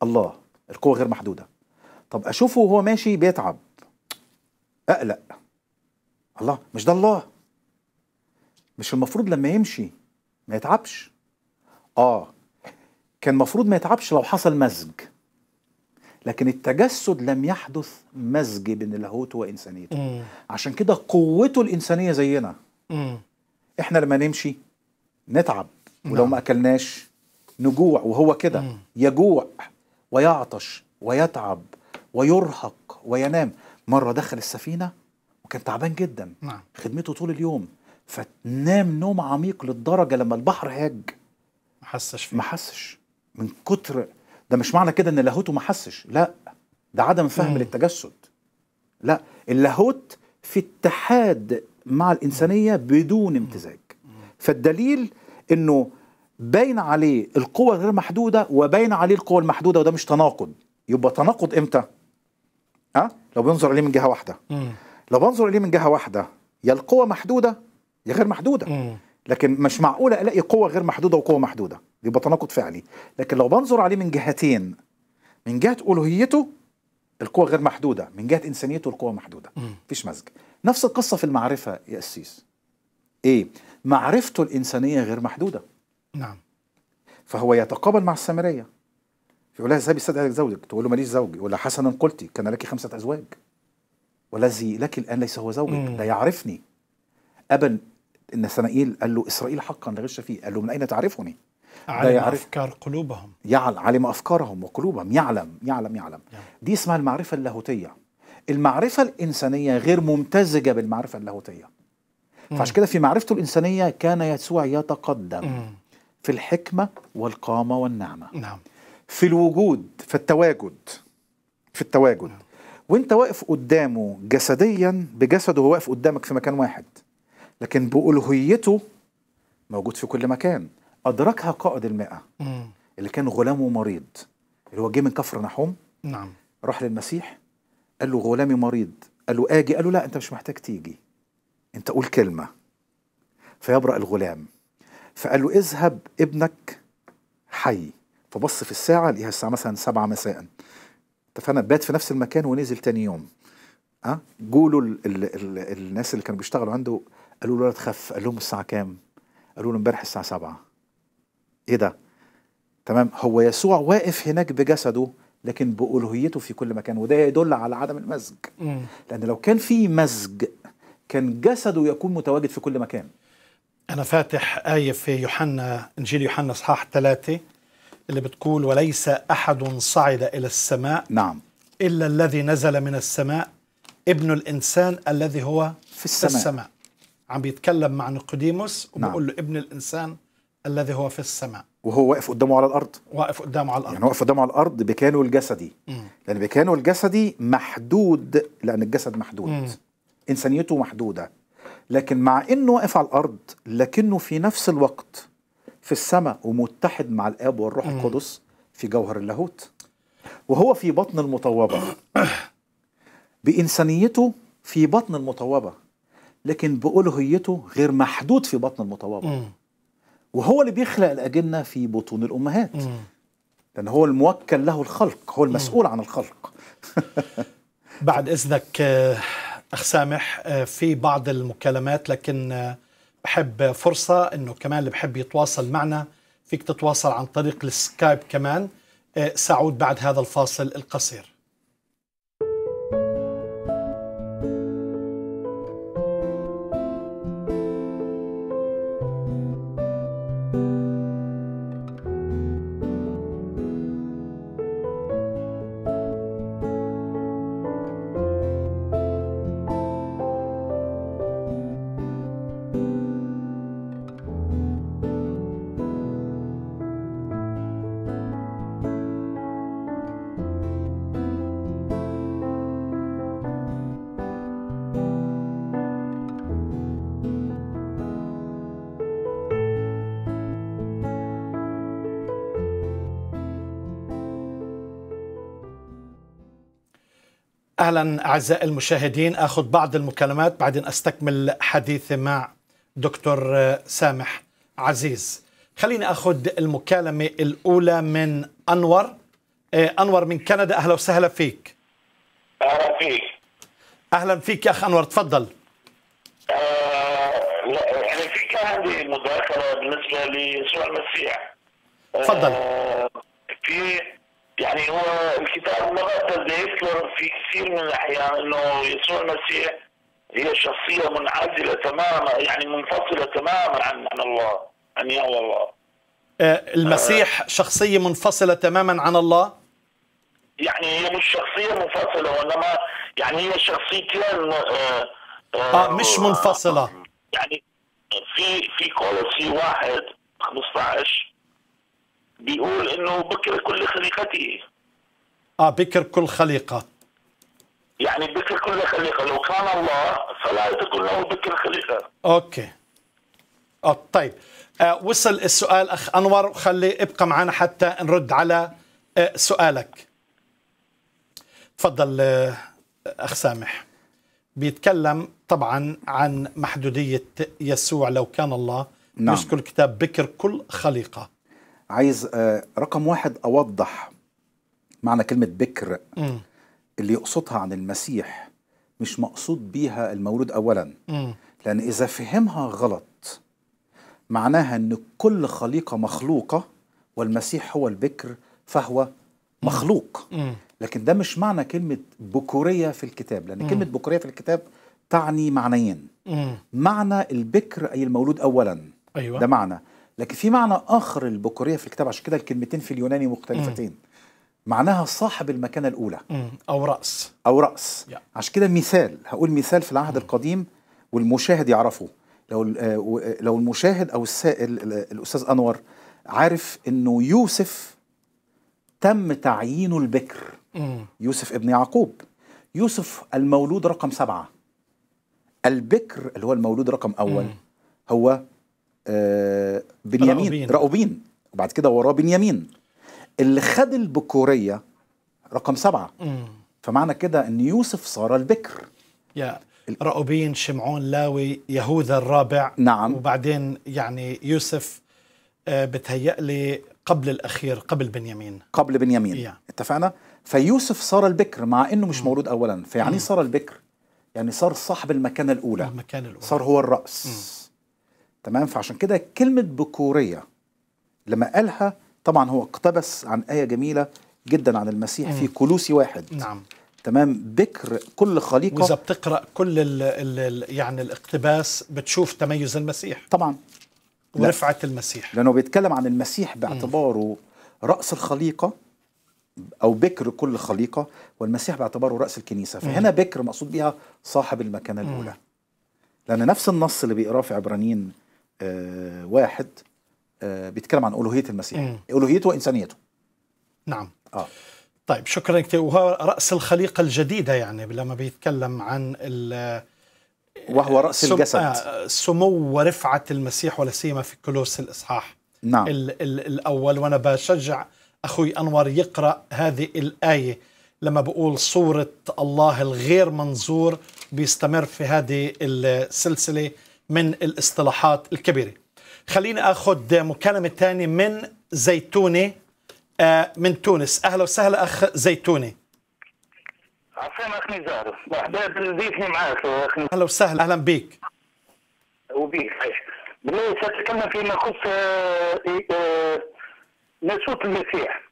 الله القوة غير محدودة طب أشوفه وهو ماشي بيتعب اقلق الله مش ده الله مش المفروض لما يمشي ما يتعبش اه كان المفروض ما يتعبش لو حصل مزج لكن التجسد لم يحدث مزج بين اللاهوت وانسانيته مم. عشان كده قوته الانسانيه زينا مم. احنا لما نمشي نتعب ولو ما نعم. اكلناش نجوع وهو كده يجوع ويعطش ويتعب ويرهق وينام مره دخل السفينه وكان تعبان جدا نعم. خدمته طول اليوم فنام نوم عميق للدرجه لما البحر هاج ما حسش فيه ما حسش من كتر ده مش معنى كده ان لاهوته ما حسش لا ده عدم فهم مم. للتجسد لا اللاهوت في اتحاد مع الانسانيه بدون امتزاج فالدليل انه باين عليه القوه غير محدوده وباين عليه القوه المحدوده وده مش تناقض يبقى تناقض امتى اه لو بينظر اليه من جهه واحده مم. لو بنظر اليه من جهه واحده يا القوه محدوده يا غير محدوده مم. لكن مش معقوله الاقي قوه غير محدوده وقوه محدوده دي تناقض فعلي لكن لو بنظر عليه من جهتين من جهه الوهيته القوه غير محدوده من جهه انسانيته القوه محدوده مم. مفيش مزج نفس القصه في المعرفه يا قسيس ايه معرفته الانسانيه غير محدوده نعم فهو يتقابل مع السامريه يقول لها اذهبي استدعي زوجك تقول له ماليش زوج يقول لها حسنا قلت كان لك خمسه ازواج والذي لك الان ليس هو زوجك لا يعرفني ابا سنائيل قال له اسرائيل حقا لا غش فيه قال له من اين تعرفني علم يعرف افكار قلوبهم يعلم علم افكارهم وقلوبهم يعلم يعلم يعلم دي اسمها المعرفه اللاهوتيه المعرفه الانسانيه غير ممتزجه بالمعرفه اللاهوتيه فعشان كده في معرفته الانسانيه كان يسوع يتقدم في الحكمه والقامه والنعمه نعم في الوجود في التواجد في التواجد وانت واقف قدامه جسديا بجسده هو واقف قدامك في مكان واحد لكن بألوهيته موجود في كل مكان أدركها قائد المئة اللي كان غلامه مريض اللي هو جه من كفر نحوم نعم راح للمسيح قال له غلامي مريض قال له اجي قال له لا انت مش محتاج تيجي انت قول كلمه فيبرأ الغلام فقال له اذهب ابنك حي فبص في الساعه لقيها الساعه مثلا سبعة مساء فانا بات في نفس المكان ونزل تاني يوم ها آه؟ قولوا الـ الـ الـ الناس اللي كانوا بيشتغلوا عنده قالوا له لا تخف قال لهم الساعه كام قالوا له امبارح الساعه سبعة ايه ده تمام هو يسوع واقف هناك بجسده لكن بألوهيته في كل مكان وده يدل على عدم المزج لأن لو كان في مزج كان جسده يكون متواجد في كل مكان أنا فاتح آية في يوحنا إنجيل يوحنا إصحاح ثلاثة اللي بتقول وليس أحد صعد إلى السماء نعم إلا الذي نزل من السماء ابن الإنسان الذي هو في السماء, في السماء. عم بيتكلم مع نيقوديموس نعم. وبيقول نعم. له ابن الإنسان الذي هو في السماء وهو واقف قدامه على الارض واقف قدامه على الارض يعني واقف قدامه على الارض بكانه الجسدي مم. لان بكانه الجسدي محدود لان الجسد محدود مم. انسانيته محدوده لكن مع انه واقف على الارض لكنه في نفس الوقت في السماء ومتحد مع الاب والروح القدس في جوهر اللاهوت وهو في بطن المطوبه بانسانيته في بطن المطوبه لكن بالوهيته غير محدود في بطن المطوبه وهو اللي بيخلق الاجنه في بطون الامهات لان هو الموكل له الخلق هو المسؤول عن الخلق بعد اذنك آه، اخ سامح آه، في بعض المكالمات لكن آه، بحب فرصة انه كمان اللي بحب يتواصل معنا فيك تتواصل عن طريق السكايب كمان آه، سعود بعد هذا الفاصل القصير اهلا اعزائي المشاهدين اخذ بعض المكالمات بعدين استكمل حديثي مع دكتور سامح عزيز خليني اخذ المكالمه الاولى من انور آه، انور من كندا اهلا وسهلا فيك اهلا فيك اهلا فيك يا اخ انور تفضل آه يعني في كان عندي مذاكره بالنسبه ليسوع المسيح تفضل آه في يعني هو الكتاب ما مثل يذكر في كثير من الاحيان انه يسوع المسيح هي شخصية منعزلة تماما يعني منفصلة تماما عن عن الله عن يا الله آه، المسيح آه شخصية منفصلة تماما عن الله؟ يعني هي مش شخصية منفصلة وإنما يعني هي شخصيتين آه, آه, آه مش منفصلة يعني في في كولوسي واحد 15 بيقول انه بكر كل خليقته اه بكر كل خليقه يعني بكر كل خليقه لو كان الله فلا تكون له بكر خليقه اوكي أو طيب آه وصل السؤال اخ انور وخلي ابقى معنا حتى نرد على آه سؤالك تفضل آه اخ سامح بيتكلم طبعا عن محدوديه يسوع لو كان الله نعم. يذكر الكتاب بكر كل خليقه عايز آه، رقم واحد اوضح معنى كلمه بكر اللي يقصدها عن المسيح مش مقصود بيها المولود اولا لان اذا فهمها غلط معناها ان كل خليقه مخلوقه والمسيح هو البكر فهو مخلوق لكن ده مش معنى كلمه بكوريه في الكتاب لان كلمه بكوريه في الكتاب تعني معنيين معنى البكر اي المولود اولا أيوة. ده معنى لكن في معنى اخر للبكوريه في الكتاب عشان كده الكلمتين في اليوناني مختلفتين م. معناها صاحب المكانه الاولى م. او راس او راس yeah. عشان كده مثال هقول مثال في العهد م. القديم والمشاهد يعرفه لو آه، آه، لو المشاهد او السائل آه، الاستاذ انور عارف انه يوسف تم تعيينه البكر يوسف ابن يعقوب يوسف المولود رقم سبعة البكر اللي هو المولود رقم أول هو آه، بنيامين راؤوبين وبعد كده وراه بنيامين اللي خد البكورية رقم سبعة مم. فمعنى كده أن يوسف صار البكر يا راؤوبين شمعون لاوي يهوذا الرابع نعم وبعدين يعني يوسف آه، بتهيأ لي قبل الأخير قبل بنيامين قبل بنيامين يا. اتفقنا فيوسف صار البكر مع أنه مش مولود أولا فيعني مم. صار البكر يعني صار صاحب المكانة الأولى المكانة الأولى صار هو الرأس مم. تمام فعشان كده كلمة بكورية لما قالها طبعا هو اقتبس عن آية جميلة جدا عن المسيح في كلوسي واحد نعم تمام بكر كل خليقة وإذا بتقرأ كل الـ الـ يعني الاقتباس بتشوف تميز المسيح طبعا ورفعة المسيح لأنه بيتكلم عن المسيح باعتباره رأس الخليقة أو بكر كل خليقة والمسيح باعتباره رأس الكنيسة فهنا بكر مقصود بها صاحب المكانة الأولى لأن نفس النص اللي بيقراه في عبرانيين آه، واحد آه، بيتكلم عن الوهيه المسيح الوهيته وانسانيته نعم اه طيب شكرا كثير وهو راس الخليقه الجديده يعني لما بيتكلم عن ال آه، وهو راس سم... الجسد آه سمو ورفعه المسيح ولا سيما في كلوس الاصحاح نعم ال... ال... الاول وانا بشجع اخوي انور يقرا هذه الايه لما بقول صوره الله الغير منظور بيستمر في هذه السلسله من الاصطلاحات الكبيرة خليني أخذ مكالمة ثانية من زيتوني آه، من تونس أهلا وسهلا أخ زيتوني عفوا أخ نزار حبيت نضيفني معك أهلا وسهلا أهلا بك وبيك بالله سأتكلم فيما يخص ناسوت آه، إيه، آه، المسيح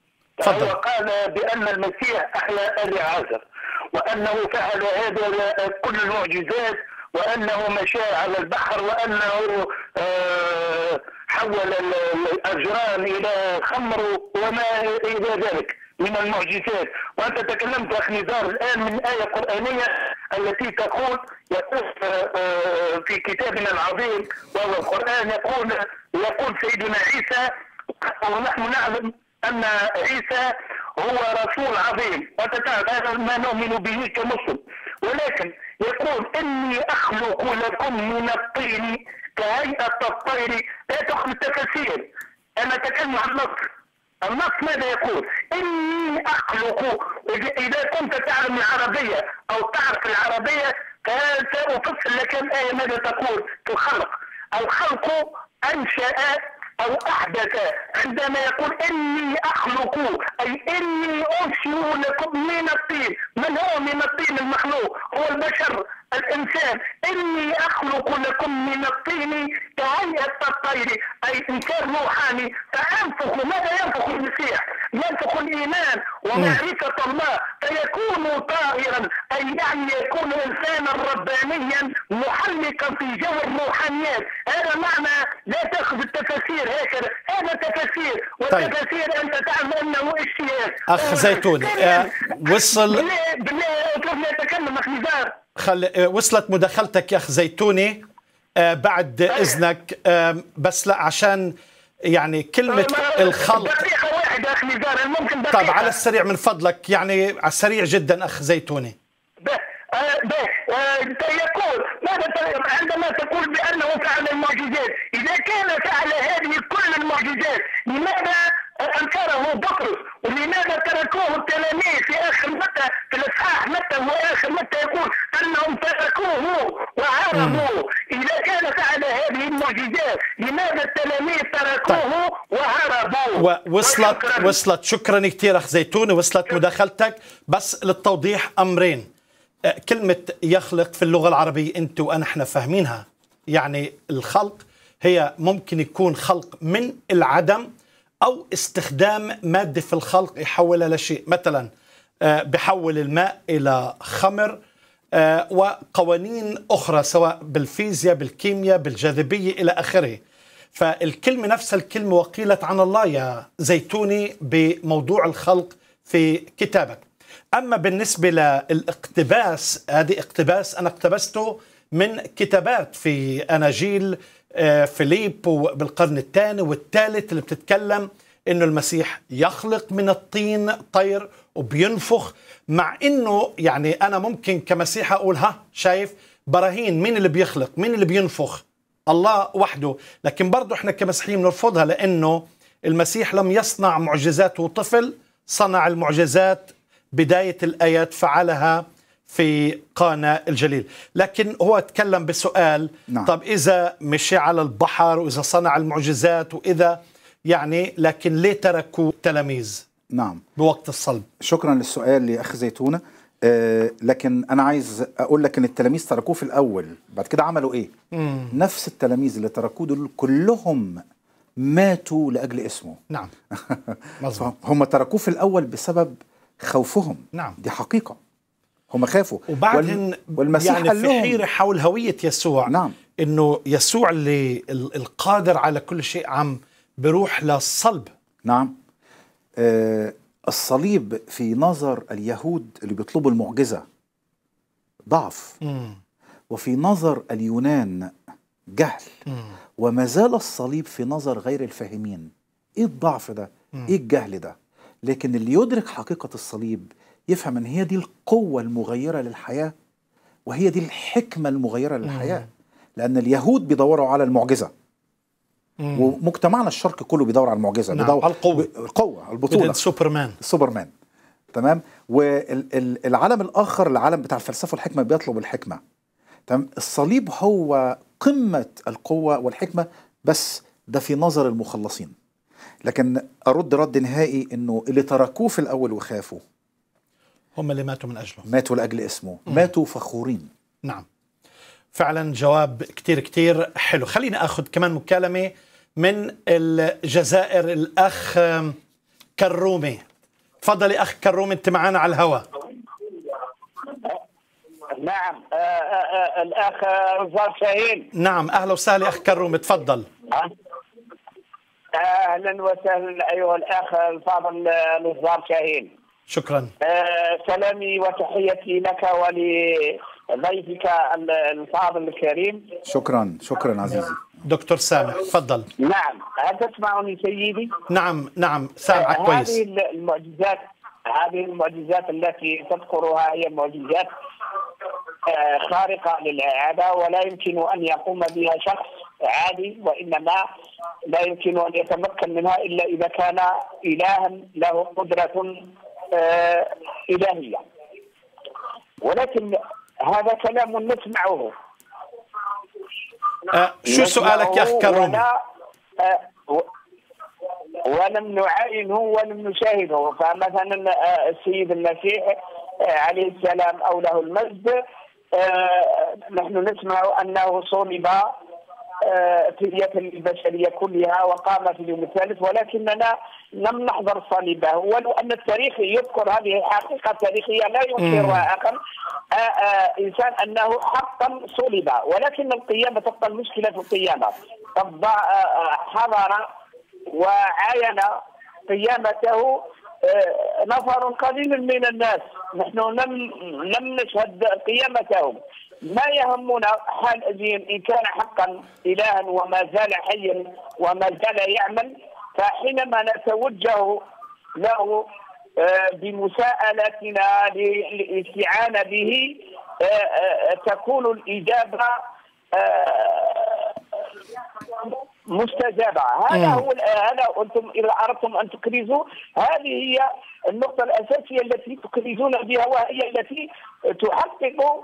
فضل. هو قال بأن المسيح أحلى أبي عازر وأنه فعل هذا كل المعجزات وأنه مشى على البحر وأنه آه، حول الأجران إلى خمر وما إلى ذلك من المعجزات وأنت تكلمت أخ نزار الآن من آية قرآنية التي تقول يقول آه، آه، في كتابنا العظيم وهو القرآن يقول يقول سيدنا عيسى ونحن نعلم أن عيسى هو رسول عظيم وتتعب هذا ما نؤمن به كمسلم ولكن يقول اني اخلق لكم من الطين كهيئه الطير لا تخفي التفاسير انا اتكلم عن النص النص ماذا يقول؟ اني اخلق اذا كنت تعلم العربيه او تعرف العربيه فسافصل لك الايه ماذا تقول في الخلق الخلق انشا أو أحدث عندما يقول إني أخلق أي إني أنشئ لكم من الطين من هو من الطين المخلوق هو البشر الإنسان إني أخلق لكم من الطين كهيئة الطير أي إنسان روحاني فأنفخ ماذا ينفخ المسيح؟ ينفخ الإيمان ومعرفة الله فيكون طائرا أي يعني يكون إنسانا ربانيا محلقا في جو الروحانيات هذا معنى لا تأخذ التفاسير هكذا هذا تفاسير والتفاسير طيب. أنت تعلم أنه اجتهاد أخ زيتون وصل بالله بالله لا أتكلم أخ نزار خل... آه، وصلت مداخلتك يا اخ زيتوني آه، بعد طيب. اذنك بس لا عشان يعني كلمه طيب، الخلط دقيقه واحده اخ نزار دقيقه طب على السريع من فضلك يعني على السريع جدا اخ زيتوني آه، يقول ماذا عندما تقول بانه فعل المعجزات اذا كان فعل هذه كل المعجزات لماذا أنكره بطرس ولماذا تركوه التلاميذ في آخر متى في الإصحاح متى وآخر متى يقول أنهم تركوه وهربوا إذا كانت على هذه المعجزات لماذا التلاميذ تركوه طيب. وهربوا وصلت وصلت شكرا كثير أخ زيتون وصلت مداخلتك بس للتوضيح أمرين كلمة يخلق في اللغة العربية أنت ونحن فاهمينها يعني الخلق هي ممكن يكون خلق من العدم أو استخدام مادة في الخلق يحولها لشيء مثلا آه، بحول الماء إلى خمر آه، وقوانين أخرى سواء بالفيزياء بالكيمياء بالجاذبية إلى آخره فالكلمة نفس الكلمة وقيلت عن الله يا زيتوني بموضوع الخلق في كتابك أما بالنسبة للاقتباس هذه اقتباس أنا اقتبسته من كتابات في أناجيل آه، فيليبو بالقرن الثاني والثالث اللي بتتكلم انه المسيح يخلق من الطين طير وبينفخ مع انه يعني انا ممكن كمسيح اقول ها شايف براهين مين اللي بيخلق مين اللي بينفخ الله وحده لكن برضه احنا كمسيحيين بنرفضها لانه المسيح لم يصنع معجزات وطفل صنع المعجزات بدايه الايات فعلها في قانا الجليل لكن هو تكلم بسؤال نعم. طب إذا مشي على البحر وإذا صنع المعجزات وإذا يعني لكن ليه تركوا التلاميذ نعم بوقت الصلب شكرا للسؤال أخ زيتونة أه لكن انا عايز اقول لك ان التلاميذ تركوه في الاول بعد كده عملوا ايه مم. نفس التلاميذ اللي تركوه دول كلهم ماتوا لاجل اسمه نعم مظبوط هم تركوه في الاول بسبب خوفهم نعم دي حقيقه هم خافوا وبعدين يعني والمسيح يعني لهم في حيرة حول هوية يسوع نعم انه يسوع اللي القادر على كل شيء عم بروح للصلب نعم آه الصليب في نظر اليهود اللي بيطلبوا المعجزة ضعف مم. وفي نظر اليونان جهل مم. وما زال الصليب في نظر غير الفاهمين ايه الضعف ده مم. ايه الجهل ده لكن اللي يدرك حقيقة الصليب يفهم ان هي دي القوه المغيره للحياه وهي دي الحكمه المغيره للحياه لان اليهود بيدوروا على المعجزه ومجتمعنا الشرق كله بيدور على المعجزه نعم. بيدور القوه القوه البطوله سوبرمان سوبرمان تمام والعالم الاخر العالم بتاع الفلسفه والحكمه بيطلب الحكمه تمام الصليب هو قمه القوه والحكمه بس ده في نظر المخلصين لكن ارد رد نهائي انه اللي تركوه في الاول وخافوا هم اللي ماتوا من أجله ماتوا لأجل اسمه مم. ماتوا فخورين نعم فعلا جواب كتير كتير حلو خلينا أخذ كمان مكالمة من الجزائر الأخ كرومي تفضلي أخ كرومي أنت معنا على الهواء نعم آآ آه، آآ آه، آه، الأخ رزاق شاهين نعم أهلا وسهلا أخ كرومي تفضل أه؟ اهلا وسهلا ايها الاخ الفاضل نزار شاهين شكرا آه، سلامي وتحيتي لك ولضيفك الفاضل الكريم شكرا شكرا عزيزي دكتور سامح تفضل نعم هل تسمعني سيدي؟ نعم نعم سامعك آه، كويس هذه المعجزات هذه المعجزات التي تذكرها هي معجزات آه، خارقة للعادة ولا يمكن أن يقوم بها شخص عادي وإنما لا يمكن أن يتمكن منها إلا إذا كان إلها له قدرة إلهية ولكن هذا كلام نسمعه آه، شو سؤالك يا أخ كرم؟ آه، ولم نعاينه ولم نشاهده فمثلا آه، السيد المسيح عليه السلام او له المجد نحن نسمع انه صلب آه، في البشريه كلها وقام في اليوم الثالث ولكننا لم نحضر صليبه ولو ان التاريخ يذكر هذه الحقيقه التاريخيه لا ينكرها اخر آه، آه، انسان انه حقا صلب ولكن القيامه تبقى المشكله في القيامه قد حضر وعاين قيامته نفر قليل من الناس نحن لم لم نشهد قيامتهم ما يهمنا حال أبيهم إن كان حقا إلها وما زال حيا وما زال يعمل فحينما نتوجه له آه، بمساءلتنا للاستعانة به آه، آه، تكون الإجابة مستجابة هذا هو هذا أنتم إذا أردتم أن تكرزوا هذه هي النقطة الأساسية التي تكرزون بها وهي التي تحقق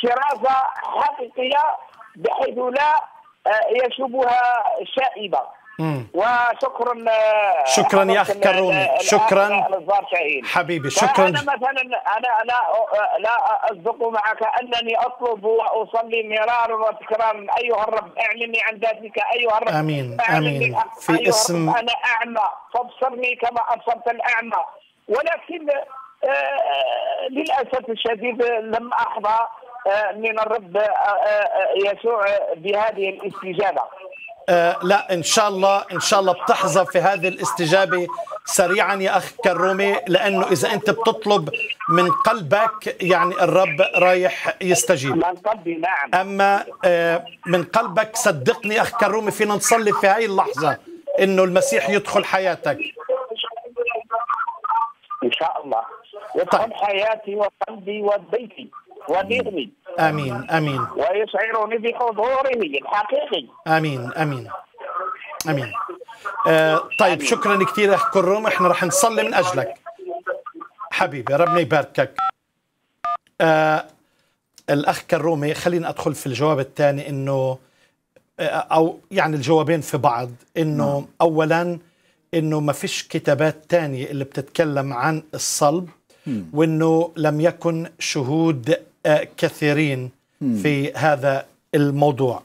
شرافه آه، حقيقيه بحيث لا آه، يشوبها شائبه وشكرا آه، شكرا يا اخ كروني شكرا حبيبي شكرا انا مثلا انا لا لا اصدق معك انني اطلب واصلي مرارا وتكرارا ايها الرب اعلني عن ذاتك ايها الرب امين امين في أيها اسم انا اعمى فابصرني كما ابصرت الاعمى ولكن آه، للاسف الشديد لم احظى آه، من الرب آه، يسوع بهذه الاستجابه آه لا ان شاء الله ان شاء الله بتحظى في هذه الاستجابه سريعا يا اخ كرومي لانه اذا انت بتطلب من قلبك يعني الرب رايح يستجيب من قلبي نعم اما آه من قلبك صدقني اخ كرومي فينا نصلي في هاي اللحظه انه المسيح يدخل حياتك يطعم طيب. حياتي وقلبي وبيتي وديني امين امين ويشعرني بحضوره الحقيقي امين امين امين آه طيب أمين. شكرا كثير اخ كروم احنا رح نصلي من اجلك حبيبي ربنا يباركك آه الاخ كرومي خلينا ادخل في الجواب الثاني انه آه او يعني الجوابين في بعض انه نعم. اولا انه ما فيش كتابات ثانيه اللي بتتكلم عن الصلب وانه لم يكن شهود آه، كثيرين في هذا الموضوع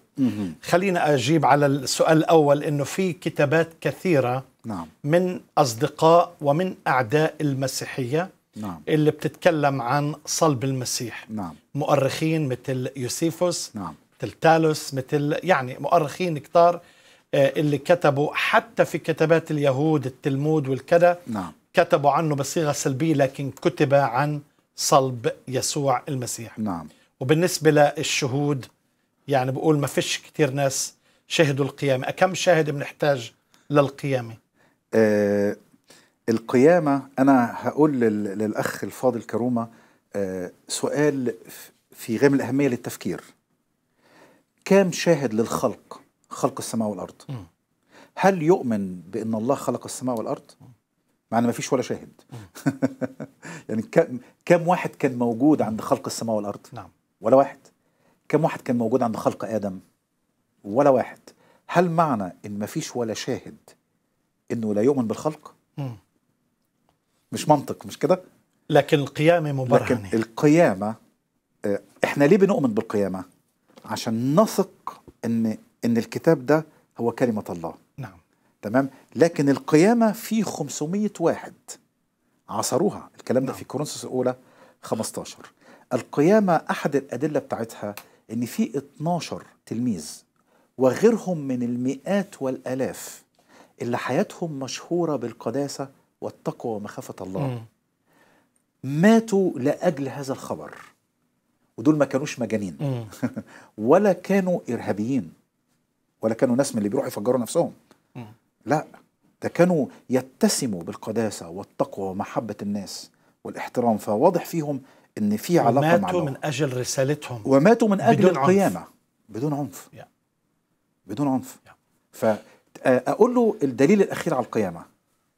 خلينا اجيب على السؤال الاول انه في كتابات كثيره نعم. من اصدقاء ومن اعداء المسيحيه نعم. اللي بتتكلم عن صلب المسيح نعم. مؤرخين مثل يوسيفوس نعم. مثل تالوس مثل يعني مؤرخين كتار آه، اللي كتبوا حتى في كتابات اليهود التلمود والكذا نعم. كتبوا عنه بصيغة سلبية لكن كتب عن صلب يسوع المسيح نعم وبالنسبة للشهود يعني بقول ما فيش كثير ناس شهدوا القيامة كم شاهد بنحتاج للقيامة آه القيامة أنا هقول للأخ الفاضل كرومة آه سؤال في غاية الأهمية للتفكير كم شاهد للخلق خلق السماء والأرض م. هل يؤمن بأن الله خلق السماء والأرض م. مع ان مفيش ولا شاهد يعني كم كم واحد كان موجود عند خلق السماء والارض نعم ولا واحد كم واحد كان موجود عند خلق ادم ولا واحد هل معنى ان مفيش ولا شاهد انه لا يؤمن بالخلق مم. مش منطق مش كده لكن القيامه مبرهنه لكن القيامه آه، احنا ليه بنؤمن بالقيامه عشان نثق ان ان الكتاب ده هو كلمه الله تمام لكن القيامة في 500 واحد عصروها الكلام ده نعم. في كورنثوس الأولى 15 القيامة أحد الأدلة بتاعتها إن في 12 تلميذ وغيرهم من المئات والآلاف اللي حياتهم مشهورة بالقداسة والتقوى ومخافة الله ماتوا لأجل هذا الخبر ودول ما كانوش مجانين ولا كانوا إرهابيين ولا كانوا ناس من اللي بيروحوا يفجروا نفسهم لا ده كانوا يتسموا بالقداسة والتقوى ومحبة الناس والاحترام فواضح فيهم ان في علاقة مع وماتوا من اجل رسالتهم وماتوا من اجل بدون القيامة عنف. بدون عنف yeah. بدون عنف yeah. فاقول آه، له الدليل الاخير على القيامة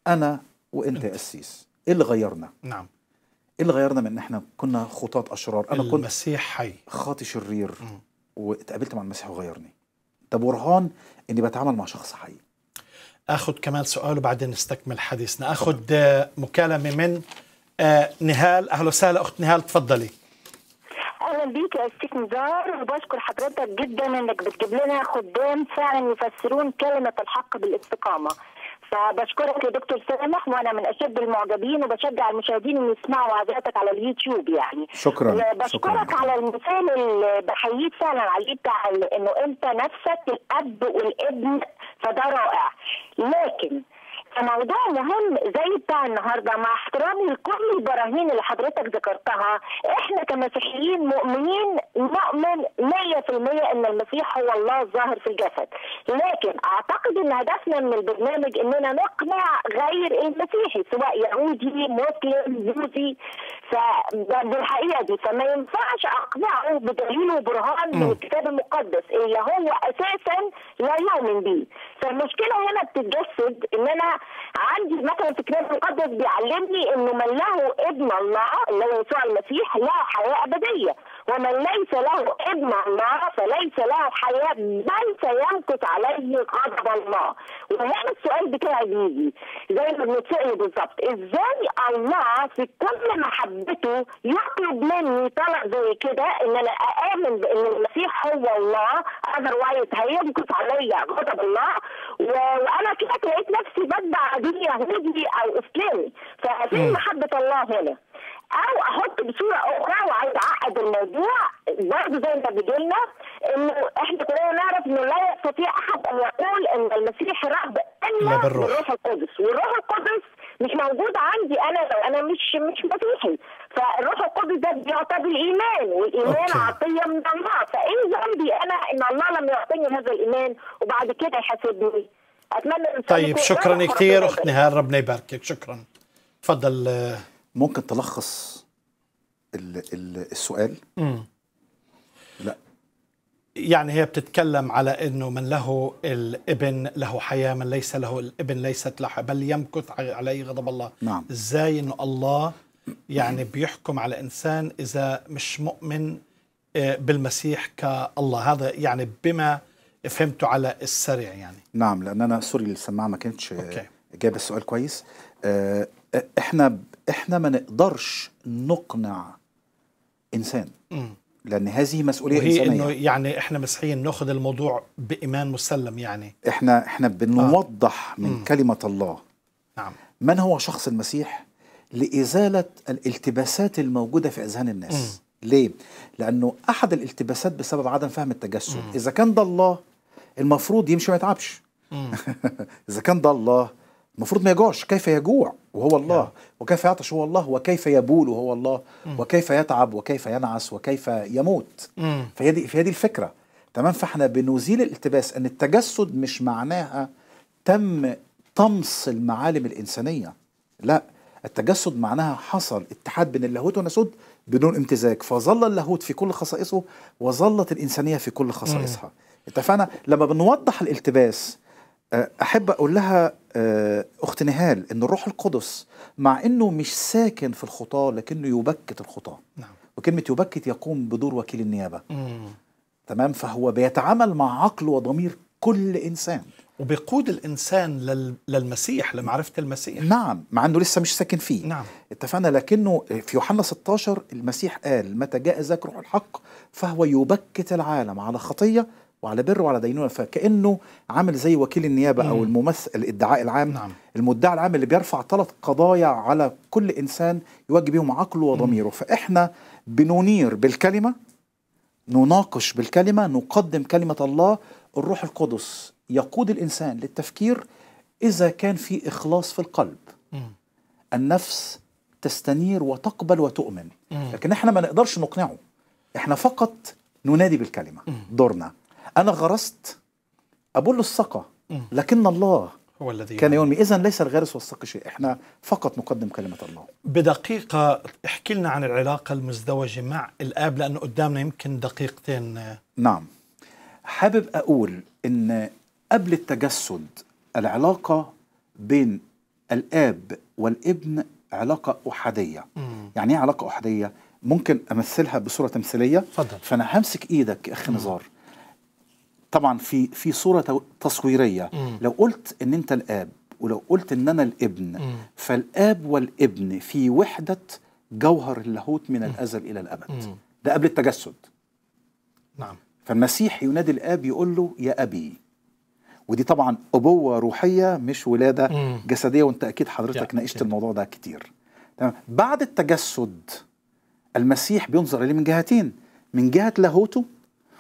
انا وانت يا قسيس ايه اللي غيرنا؟ نعم ايه اللي غيرنا من ان احنا كنا خطاة اشرار انا المسيح كنت المسيح حي خاطي شرير واتقابلت مع المسيح وغيرني ده برهان اني بتعامل مع شخص حي اخذ كمان سؤال وبعدين نستكمل حديثنا اخذ آه، مكالمه من آه، نهال اهلا وسهلا اخت نهال تفضلي اهلا بيك يا استاذ نزار وبشكر حضرتك جدا انك بتجيب لنا خدام فعلا يفسرون كلمه الحق بالاستقامه فبشكرك يا دكتور سامح وانا من اشد المعجبين وبشجع المشاهدين ان يسمعوا حضرتك على اليوتيوب يعني شكرا آه، بشكرك شكرا. على المثال اللي بحييك فعلا عليه بتاع انه انت نفسك الاب والابن فده رائع لكن موضوع مهم زي بتاع النهارده مع احترامي لكل البراهين اللي حضرتك ذكرتها احنا كمسيحيين مؤمنين ان المسيح هو الله الظاهر في الجسد لكن اعتقد ان هدفنا من البرنامج اننا نقنع غير المسيحي سواء يهودي مسلم ف بالحقيقه دي فما ينفعش اقنعه بدليل وبرهان من الكتاب المقدس اللي هو اساسا لا يؤمن بيه فالمشكله هنا بتتجسد ان انا عندي مثلا في الكتاب المقدس بيعلمني انه من له ابن الله اللي هو يسوع المسيح له حياه ابديه ومن ليس له ابن الله فليس له حياة بل سيمكث عليه غضب الله وهنا السؤال بتاعي بيجي زي ما بنتسأل بالظبط ازاي الله في كل محبته يطلب مني طلب زي كده ان انا اامن بان المسيح هو الله اذروايز هيمكث عليا غضب الله وانا كده لقيت نفسي بدع دين يهودي او اسلامي ففين محبه الله هنا؟ او احط بصوره اخرى وعايز اعقد الموضوع برضه زي ما بيجيلنا انه احنا كلنا نعرف انه لا يستطيع احد ان يقول ان المسيح رب الا بالروح القدس والروح القدس مش موجود عندي انا لو انا مش مش مسيحي فالروح القدس ده بيعطى الايمان والايمان عطيه من الله فايه ذنبي انا ان الله لم يعطيني هذا الايمان وبعد كده يحاسبني اتمنى طيب شكرا كتير اخت نهار ربنا يباركك شكرا تفضل آه، ممكن تلخص الـ الـ السؤال؟ مم. لا يعني هي بتتكلم على انه من له الابن له حياه من ليس له الابن ليست له بل يمكث عليه غضب الله نعم ازاي انه الله يعني بيحكم على انسان اذا مش مؤمن آه، بالمسيح كالله هذا يعني بما فهمته على السريع يعني نعم لان انا سوري السماعه ما كانتش أوكي. جاب السؤال كويس آه، آه، احنا احنا ما نقدرش نقنع انسان لان هذه مسؤوليه وهي انسانيه انه يعني احنا مسيحيين ناخذ الموضوع بايمان مسلم يعني احنا احنا بنوضح آه. من م. كلمه الله نعم من هو شخص المسيح لازاله الالتباسات الموجوده في اذهان الناس م. ليه لانه احد الالتباسات بسبب عدم فهم التجسد م. اذا كان ده الله المفروض يمشي ما يتعبش اذا كان ده الله المفروض ما يجوعش كيف يجوع وهو الله نعم. وكيف يعطش وهو الله وكيف يبول وهو الله وكيف يتعب وكيف ينعس وكيف يموت فهي دي فهي دي الفكره تمام فاحنا بنزيل الالتباس ان التجسد مش معناها تم طمس المعالم الانسانيه لا التجسد معناها حصل اتحاد بين اللاهوت والناسوت بدون امتزاج فظل اللاهوت في كل خصائصه وظلت الانسانيه في كل خصائصها اتفقنا لما بنوضح الالتباس آه، احب اقول لها آه، اخت نهال ان الروح القدس مع انه مش ساكن في الخطاه لكنه يبكت الخطاه نعم. وكلمه يبكت يقوم بدور وكيل النيابه مم. تمام فهو بيتعامل مع عقل وضمير كل انسان وبيقود الانسان لل... للمسيح لمعرفه المسيح نعم مع انه لسه مش ساكن فيه نعم اتفقنا لكنه في يوحنا 16 المسيح قال متى جاء ذاك روح الحق فهو يبكت العالم على خطيه وعلى بر وعلى دينونه فكانه عامل زي وكيل النيابه مم. او الممثل الادعاء العام نعم. المدعي العام اللي بيرفع ثلاث قضايا على كل انسان يواجه بيهم عقله وضميره مم. فاحنا بننير بالكلمه نناقش بالكلمه نقدم كلمه الله الروح القدس يقود الانسان للتفكير اذا كان في اخلاص في القلب مم. النفس تستنير وتقبل وتؤمن مم. لكن احنا ما نقدرش نقنعه احنا فقط ننادي بالكلمه مم. دورنا أنا غرست أبل السقى لكن الله هو الذي كان يعني. يومي إذا ليس الغارس والساق شيء إحنا فقط نقدم كلمة الله بدقيقة احكي لنا عن العلاقة المزدوجة مع الآب لأنه قدامنا يمكن دقيقتين نعم حابب أقول إن قبل التجسد العلاقة بين الآب والابن علاقة أحادية مم. يعني إيه علاقة أحادية ممكن أمثلها بصورة تمثيلية فضل. فأنا همسك إيدك يا أخي نزار طبعا في في صوره تصويريه مم. لو قلت ان انت الاب ولو قلت ان انا الابن مم. فالاب والابن في وحده جوهر اللاهوت من الازل الى الابد مم. ده قبل التجسد نعم فالمسيح ينادي الاب يقول له يا ابي ودي طبعا ابوه روحيه مش ولاده مم. جسديه وانت اكيد حضرتك ناقشت الموضوع ده كتير تمام بعد التجسد المسيح بينظر اليه من جهتين من جهه لاهوته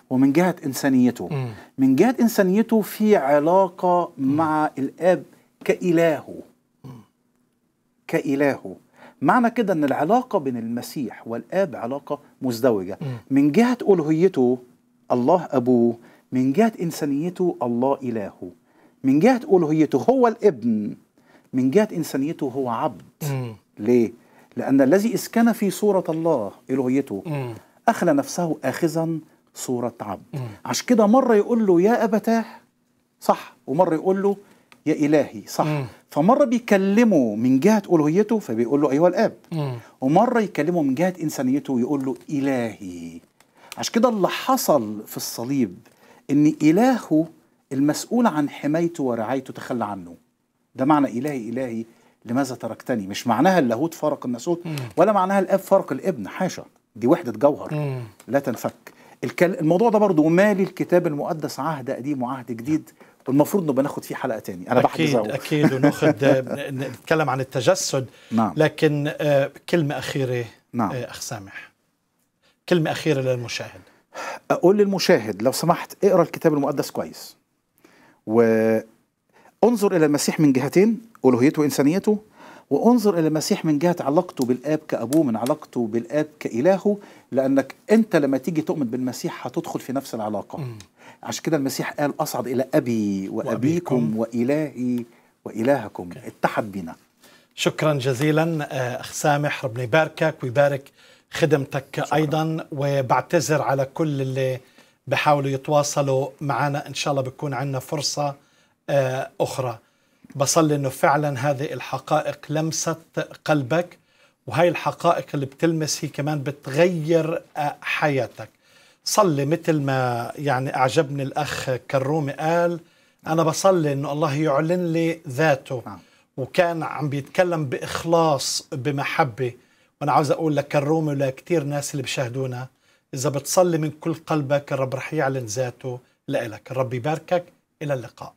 ومن جهه انسانيته م. من جهه انسانيته في علاقه م. مع الاب كالهه م. كالهه معنى كده ان العلاقه بين المسيح والاب علاقه مزدوجه م. من جهه الوهيته الله ابوه من جهه انسانيته الله الهه من جهه الوهيته هو الابن من جهه انسانيته هو عبد م. ليه لان الذي اسكن في صوره الله الوهيته اخلى نفسه اخذا صورة عبد عشان كده مرة يقول له يا أبتاه صح ومرة يقول له يا إلهي صح مم. فمرة بيكلمه من جهة ألوهيته فبيقول له أيها الآب مم. ومرة يكلمه من جهة إنسانيته ويقول له إلهي عشان كده اللي حصل في الصليب إن إلهه المسؤول عن حمايته ورعايته تخلى عنه ده معنى إلهي إلهي لماذا تركتني مش معناها اللاهوت فرق الناسوت ولا معناها الاب فرق الابن حاشا دي وحده جوهر مم. لا تنفك الموضوع ده برضه مالي الكتاب المقدس عهد قديم وعهد جديد والمفروض نبقى ناخد فيه حلقه تاني انا اكيد اكيد وناخد نتكلم عن التجسد نعم. لكن آه، كلمه اخيره نعم. آه، اخ سامح كلمه اخيره للمشاهد اقول للمشاهد لو سمحت اقرا الكتاب المقدس كويس وانظر الى المسيح من جهتين الوهيته وانسانيته وانظر إلى المسيح من جهة علاقته بالآب كأبوه من علاقته بالآب كإلهه لأنك أنت لما تيجي تؤمن بالمسيح هتدخل في نفس العلاقة مم. عشان كده المسيح قال أصعد إلى أبي وأبيكم, وإلهي وإلهكم okay. اتحد بنا شكرا جزيلا آه، أخ سامح ربنا يباركك ويبارك خدمتك شكرا. أيضا وبعتذر على كل اللي بحاولوا يتواصلوا معنا إن شاء الله بكون عندنا فرصة آه، أخرى بصلي انه فعلا هذه الحقائق لمست قلبك وهي الحقائق اللي بتلمس هي كمان بتغير آه، حياتك صلي مثل ما يعني اعجبني الاخ كرومي قال انا بصلي انه الله يعلن لي ذاته نعم. وكان عم بيتكلم باخلاص بمحبه وانا عاوز اقول لك كرومي ولكثير ناس اللي بيشاهدونا اذا بتصلي من كل قلبك الرب رح يعلن ذاته لك الرب يباركك الى اللقاء